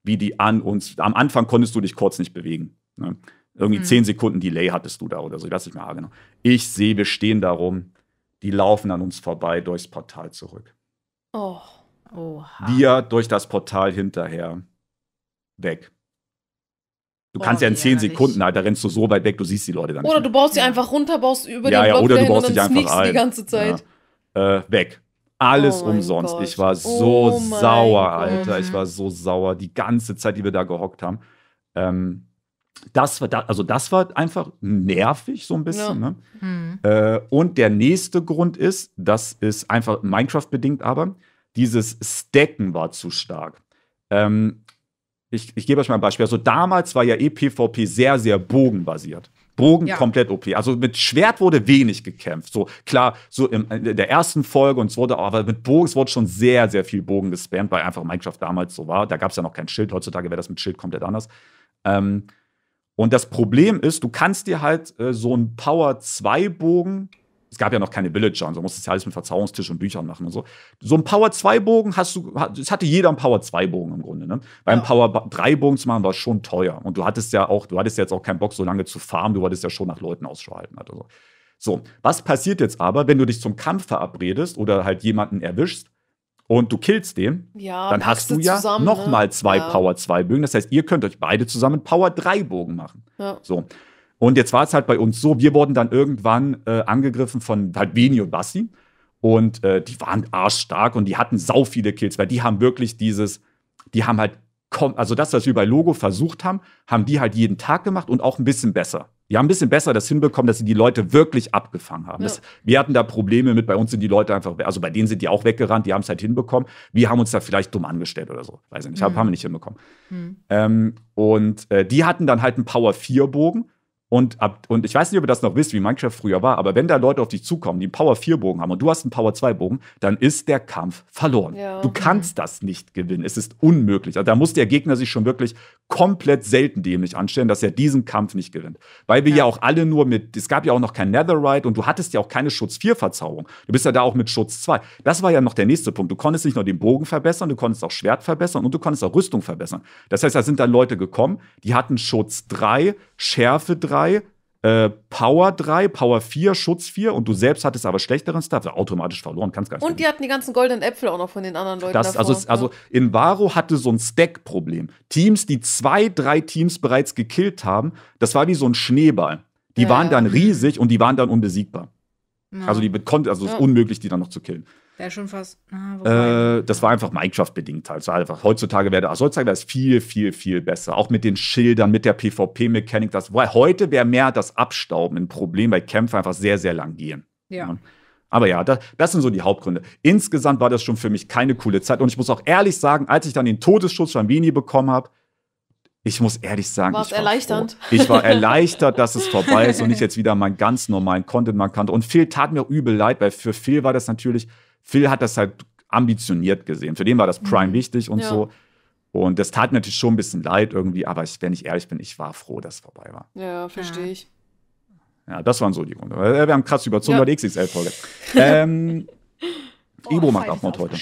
wie die an uns, am Anfang konntest du dich kurz nicht bewegen. Ne? Irgendwie mhm. 10 Sekunden Delay hattest du da oder so. Ich weiß nicht mehr ah, genau. Ich sehe, wir stehen darum. Die laufen an uns vorbei durchs Portal zurück. Oh. Oha. Wir durch das Portal hinterher weg. Du oh, kannst ja in zehn Sekunden halt, da rennst du so weit weg, du siehst die Leute dann. Oder du baust sie einfach runter, baust über ja, den ja, Block oder du baust dich einfach ein. die ganze Zeit. Ja. Äh, weg. Alles oh umsonst. Gott. Ich war oh so oh sauer, Alter. Ich war so sauer die ganze Zeit, die wir da gehockt haben. Ähm, das war da, also das war einfach nervig so ein bisschen. Ja. Ne? Mhm. Äh, und der nächste Grund ist, das ist einfach Minecraft bedingt, aber dieses Stacken war zu stark. Ähm, ich, ich gebe euch mal ein Beispiel. Also damals war ja EPVP sehr, sehr bogenbasiert. Bogen ja. komplett OP. Also mit Schwert wurde wenig gekämpft. So klar, so in der ersten Folge und es wurde, aber mit Bogen, es wurde schon sehr, sehr viel Bogen gespammt, weil einfach Minecraft damals so war. Da gab es ja noch kein Schild. Heutzutage wäre das mit Schild komplett anders. Ähm, und das Problem ist, du kannst dir halt äh, so einen Power 2 Bogen es gab ja noch keine Villager und so musstest ja alles mit Verzauungstisch und Büchern machen und so. So ein Power-2-Bogen hast du, es hatte jeder einen Power-2-Bogen im Grunde, ne? Beim ja. Power-3-Bogen zu machen war schon teuer. Und du hattest ja auch, du hattest jetzt auch keinen Bock, so lange zu farmen, du wolltest ja schon nach Leuten Ausschau halten. Also. So, was passiert jetzt aber, wenn du dich zum Kampf verabredest oder halt jemanden erwischst? und du killst den, ja, dann hast du ja nochmal ne? zwei ja. Power 2 Bögen. Das heißt, ihr könnt euch beide zusammen Power 3 Bogen machen. Ja. So. Und jetzt war es halt bei uns so, wir wurden dann irgendwann äh, angegriffen von halt Bini und Bassi. Und äh, die waren arschstark und die hatten sau viele Kills, weil die haben wirklich dieses, die haben halt, also das, was wir bei Logo versucht haben, haben die halt jeden Tag gemacht und auch ein bisschen besser. Die haben ein bisschen besser das hinbekommen, dass sie die Leute wirklich abgefangen haben. Ja. Das, wir hatten da Probleme mit, bei uns sind die Leute einfach, also bei denen sind die auch weggerannt, die haben es halt hinbekommen. Wir haben uns da vielleicht dumm angestellt oder so. Weiß ich nicht, mhm. haben wir nicht hinbekommen. Mhm. Ähm, und äh, die hatten dann halt einen Power-4-Bogen und, ab, und ich weiß nicht, ob ihr das noch wisst, wie Minecraft früher war, aber wenn da Leute auf dich zukommen, die einen Power-4-Bogen haben und du hast einen Power-2-Bogen, dann ist der Kampf verloren. Ja. Du kannst das nicht gewinnen. Es ist unmöglich. Also da muss der Gegner sich schon wirklich komplett selten dämlich anstellen, dass er diesen Kampf nicht gewinnt. Weil wir ja, ja auch alle nur mit, es gab ja auch noch kein Netherite und du hattest ja auch keine Schutz-4-Verzauberung. Du bist ja da auch mit Schutz 2. Das war ja noch der nächste Punkt. Du konntest nicht nur den Bogen verbessern, du konntest auch Schwert verbessern und du konntest auch Rüstung verbessern. Das heißt, da sind dann Leute gekommen, die hatten Schutz 3, Schärfe 3, 3, äh, Power 3, Power 4, Schutz 4 und du selbst hattest aber schlechteren Start, also automatisch verloren, kannst gar nicht. Und die hatten die ganzen goldenen Äpfel auch noch von den anderen Leuten. Das, davor, also, also ja. also Invaro hatte so ein Stack-Problem. Teams, die zwei, drei Teams bereits gekillt haben, das war wie so ein Schneeball. Die ja, waren dann riesig und die waren dann unbesiegbar. Also die konnte, also es ist unmöglich, die dann noch zu killen. Wäre schon fast. Na, äh, das war einfach Minecraft-bedingt halt. Also einfach, heutzutage wäre das, also das viel, viel, viel besser. Auch mit den Schildern, mit der PvP-Mechanik. heute wäre mehr das Abstauben ein Problem, weil Kämpfe einfach sehr, sehr lang gehen. Ja. ja. Aber ja, das, das, sind so die Hauptgründe. Insgesamt war das schon für mich keine coole Zeit. Und ich muss auch ehrlich sagen, als ich dann den Todesschutz von Vini bekommen habe, ich muss ehrlich sagen, ich war erleichternd. Froh. Ich war erleichtert, dass es vorbei ist und ich jetzt wieder meinen ganz normalen Content machen kann. Und Phil tat mir auch übel leid, weil für Phil war das natürlich, Phil hat das halt ambitioniert gesehen. Für den war das mhm. Prime mhm. wichtig und ja. so. Und das tat mir natürlich schon ein bisschen leid irgendwie, aber ich, wenn ich ehrlich bin, ich war froh, dass es vorbei war. Ja, verstehe ich. Ja, das waren so die Gründe. Äh, wir haben krass überzogen ja. bei der XXL-Folge. ähm, oh, Ibo macht Abmord heute.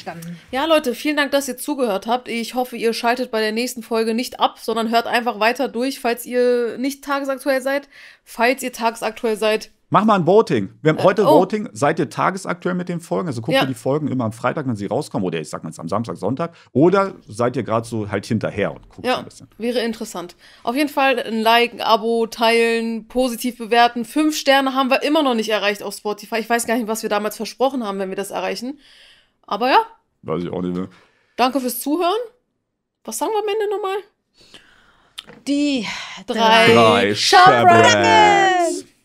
Ja, Leute, vielen Dank, dass ihr zugehört habt. Ich hoffe, ihr schaltet bei der nächsten Folge nicht ab, sondern hört einfach weiter durch, falls ihr nicht tagesaktuell seid. Falls ihr tagesaktuell seid, Mach mal ein Voting. Wir haben äh, heute äh, oh. Voting. Seid ihr tagesaktuell mit den Folgen? Also guckt ja. ihr die Folgen immer am Freitag, wenn sie rauskommen, oder ich sag mal jetzt am Samstag, Sonntag, oder seid ihr gerade so halt hinterher und guckt ja, ein bisschen. Wäre interessant. Auf jeden Fall ein Like, ein Abo, teilen, positiv bewerten. Fünf Sterne haben wir immer noch nicht erreicht auf Spotify. Ich weiß gar nicht, was wir damals versprochen haben, wenn wir das erreichen. Aber ja. Weiß ich auch nicht mehr. Ne? Danke fürs Zuhören. Was sagen wir am Ende nochmal? Die drei, drei Schabracks.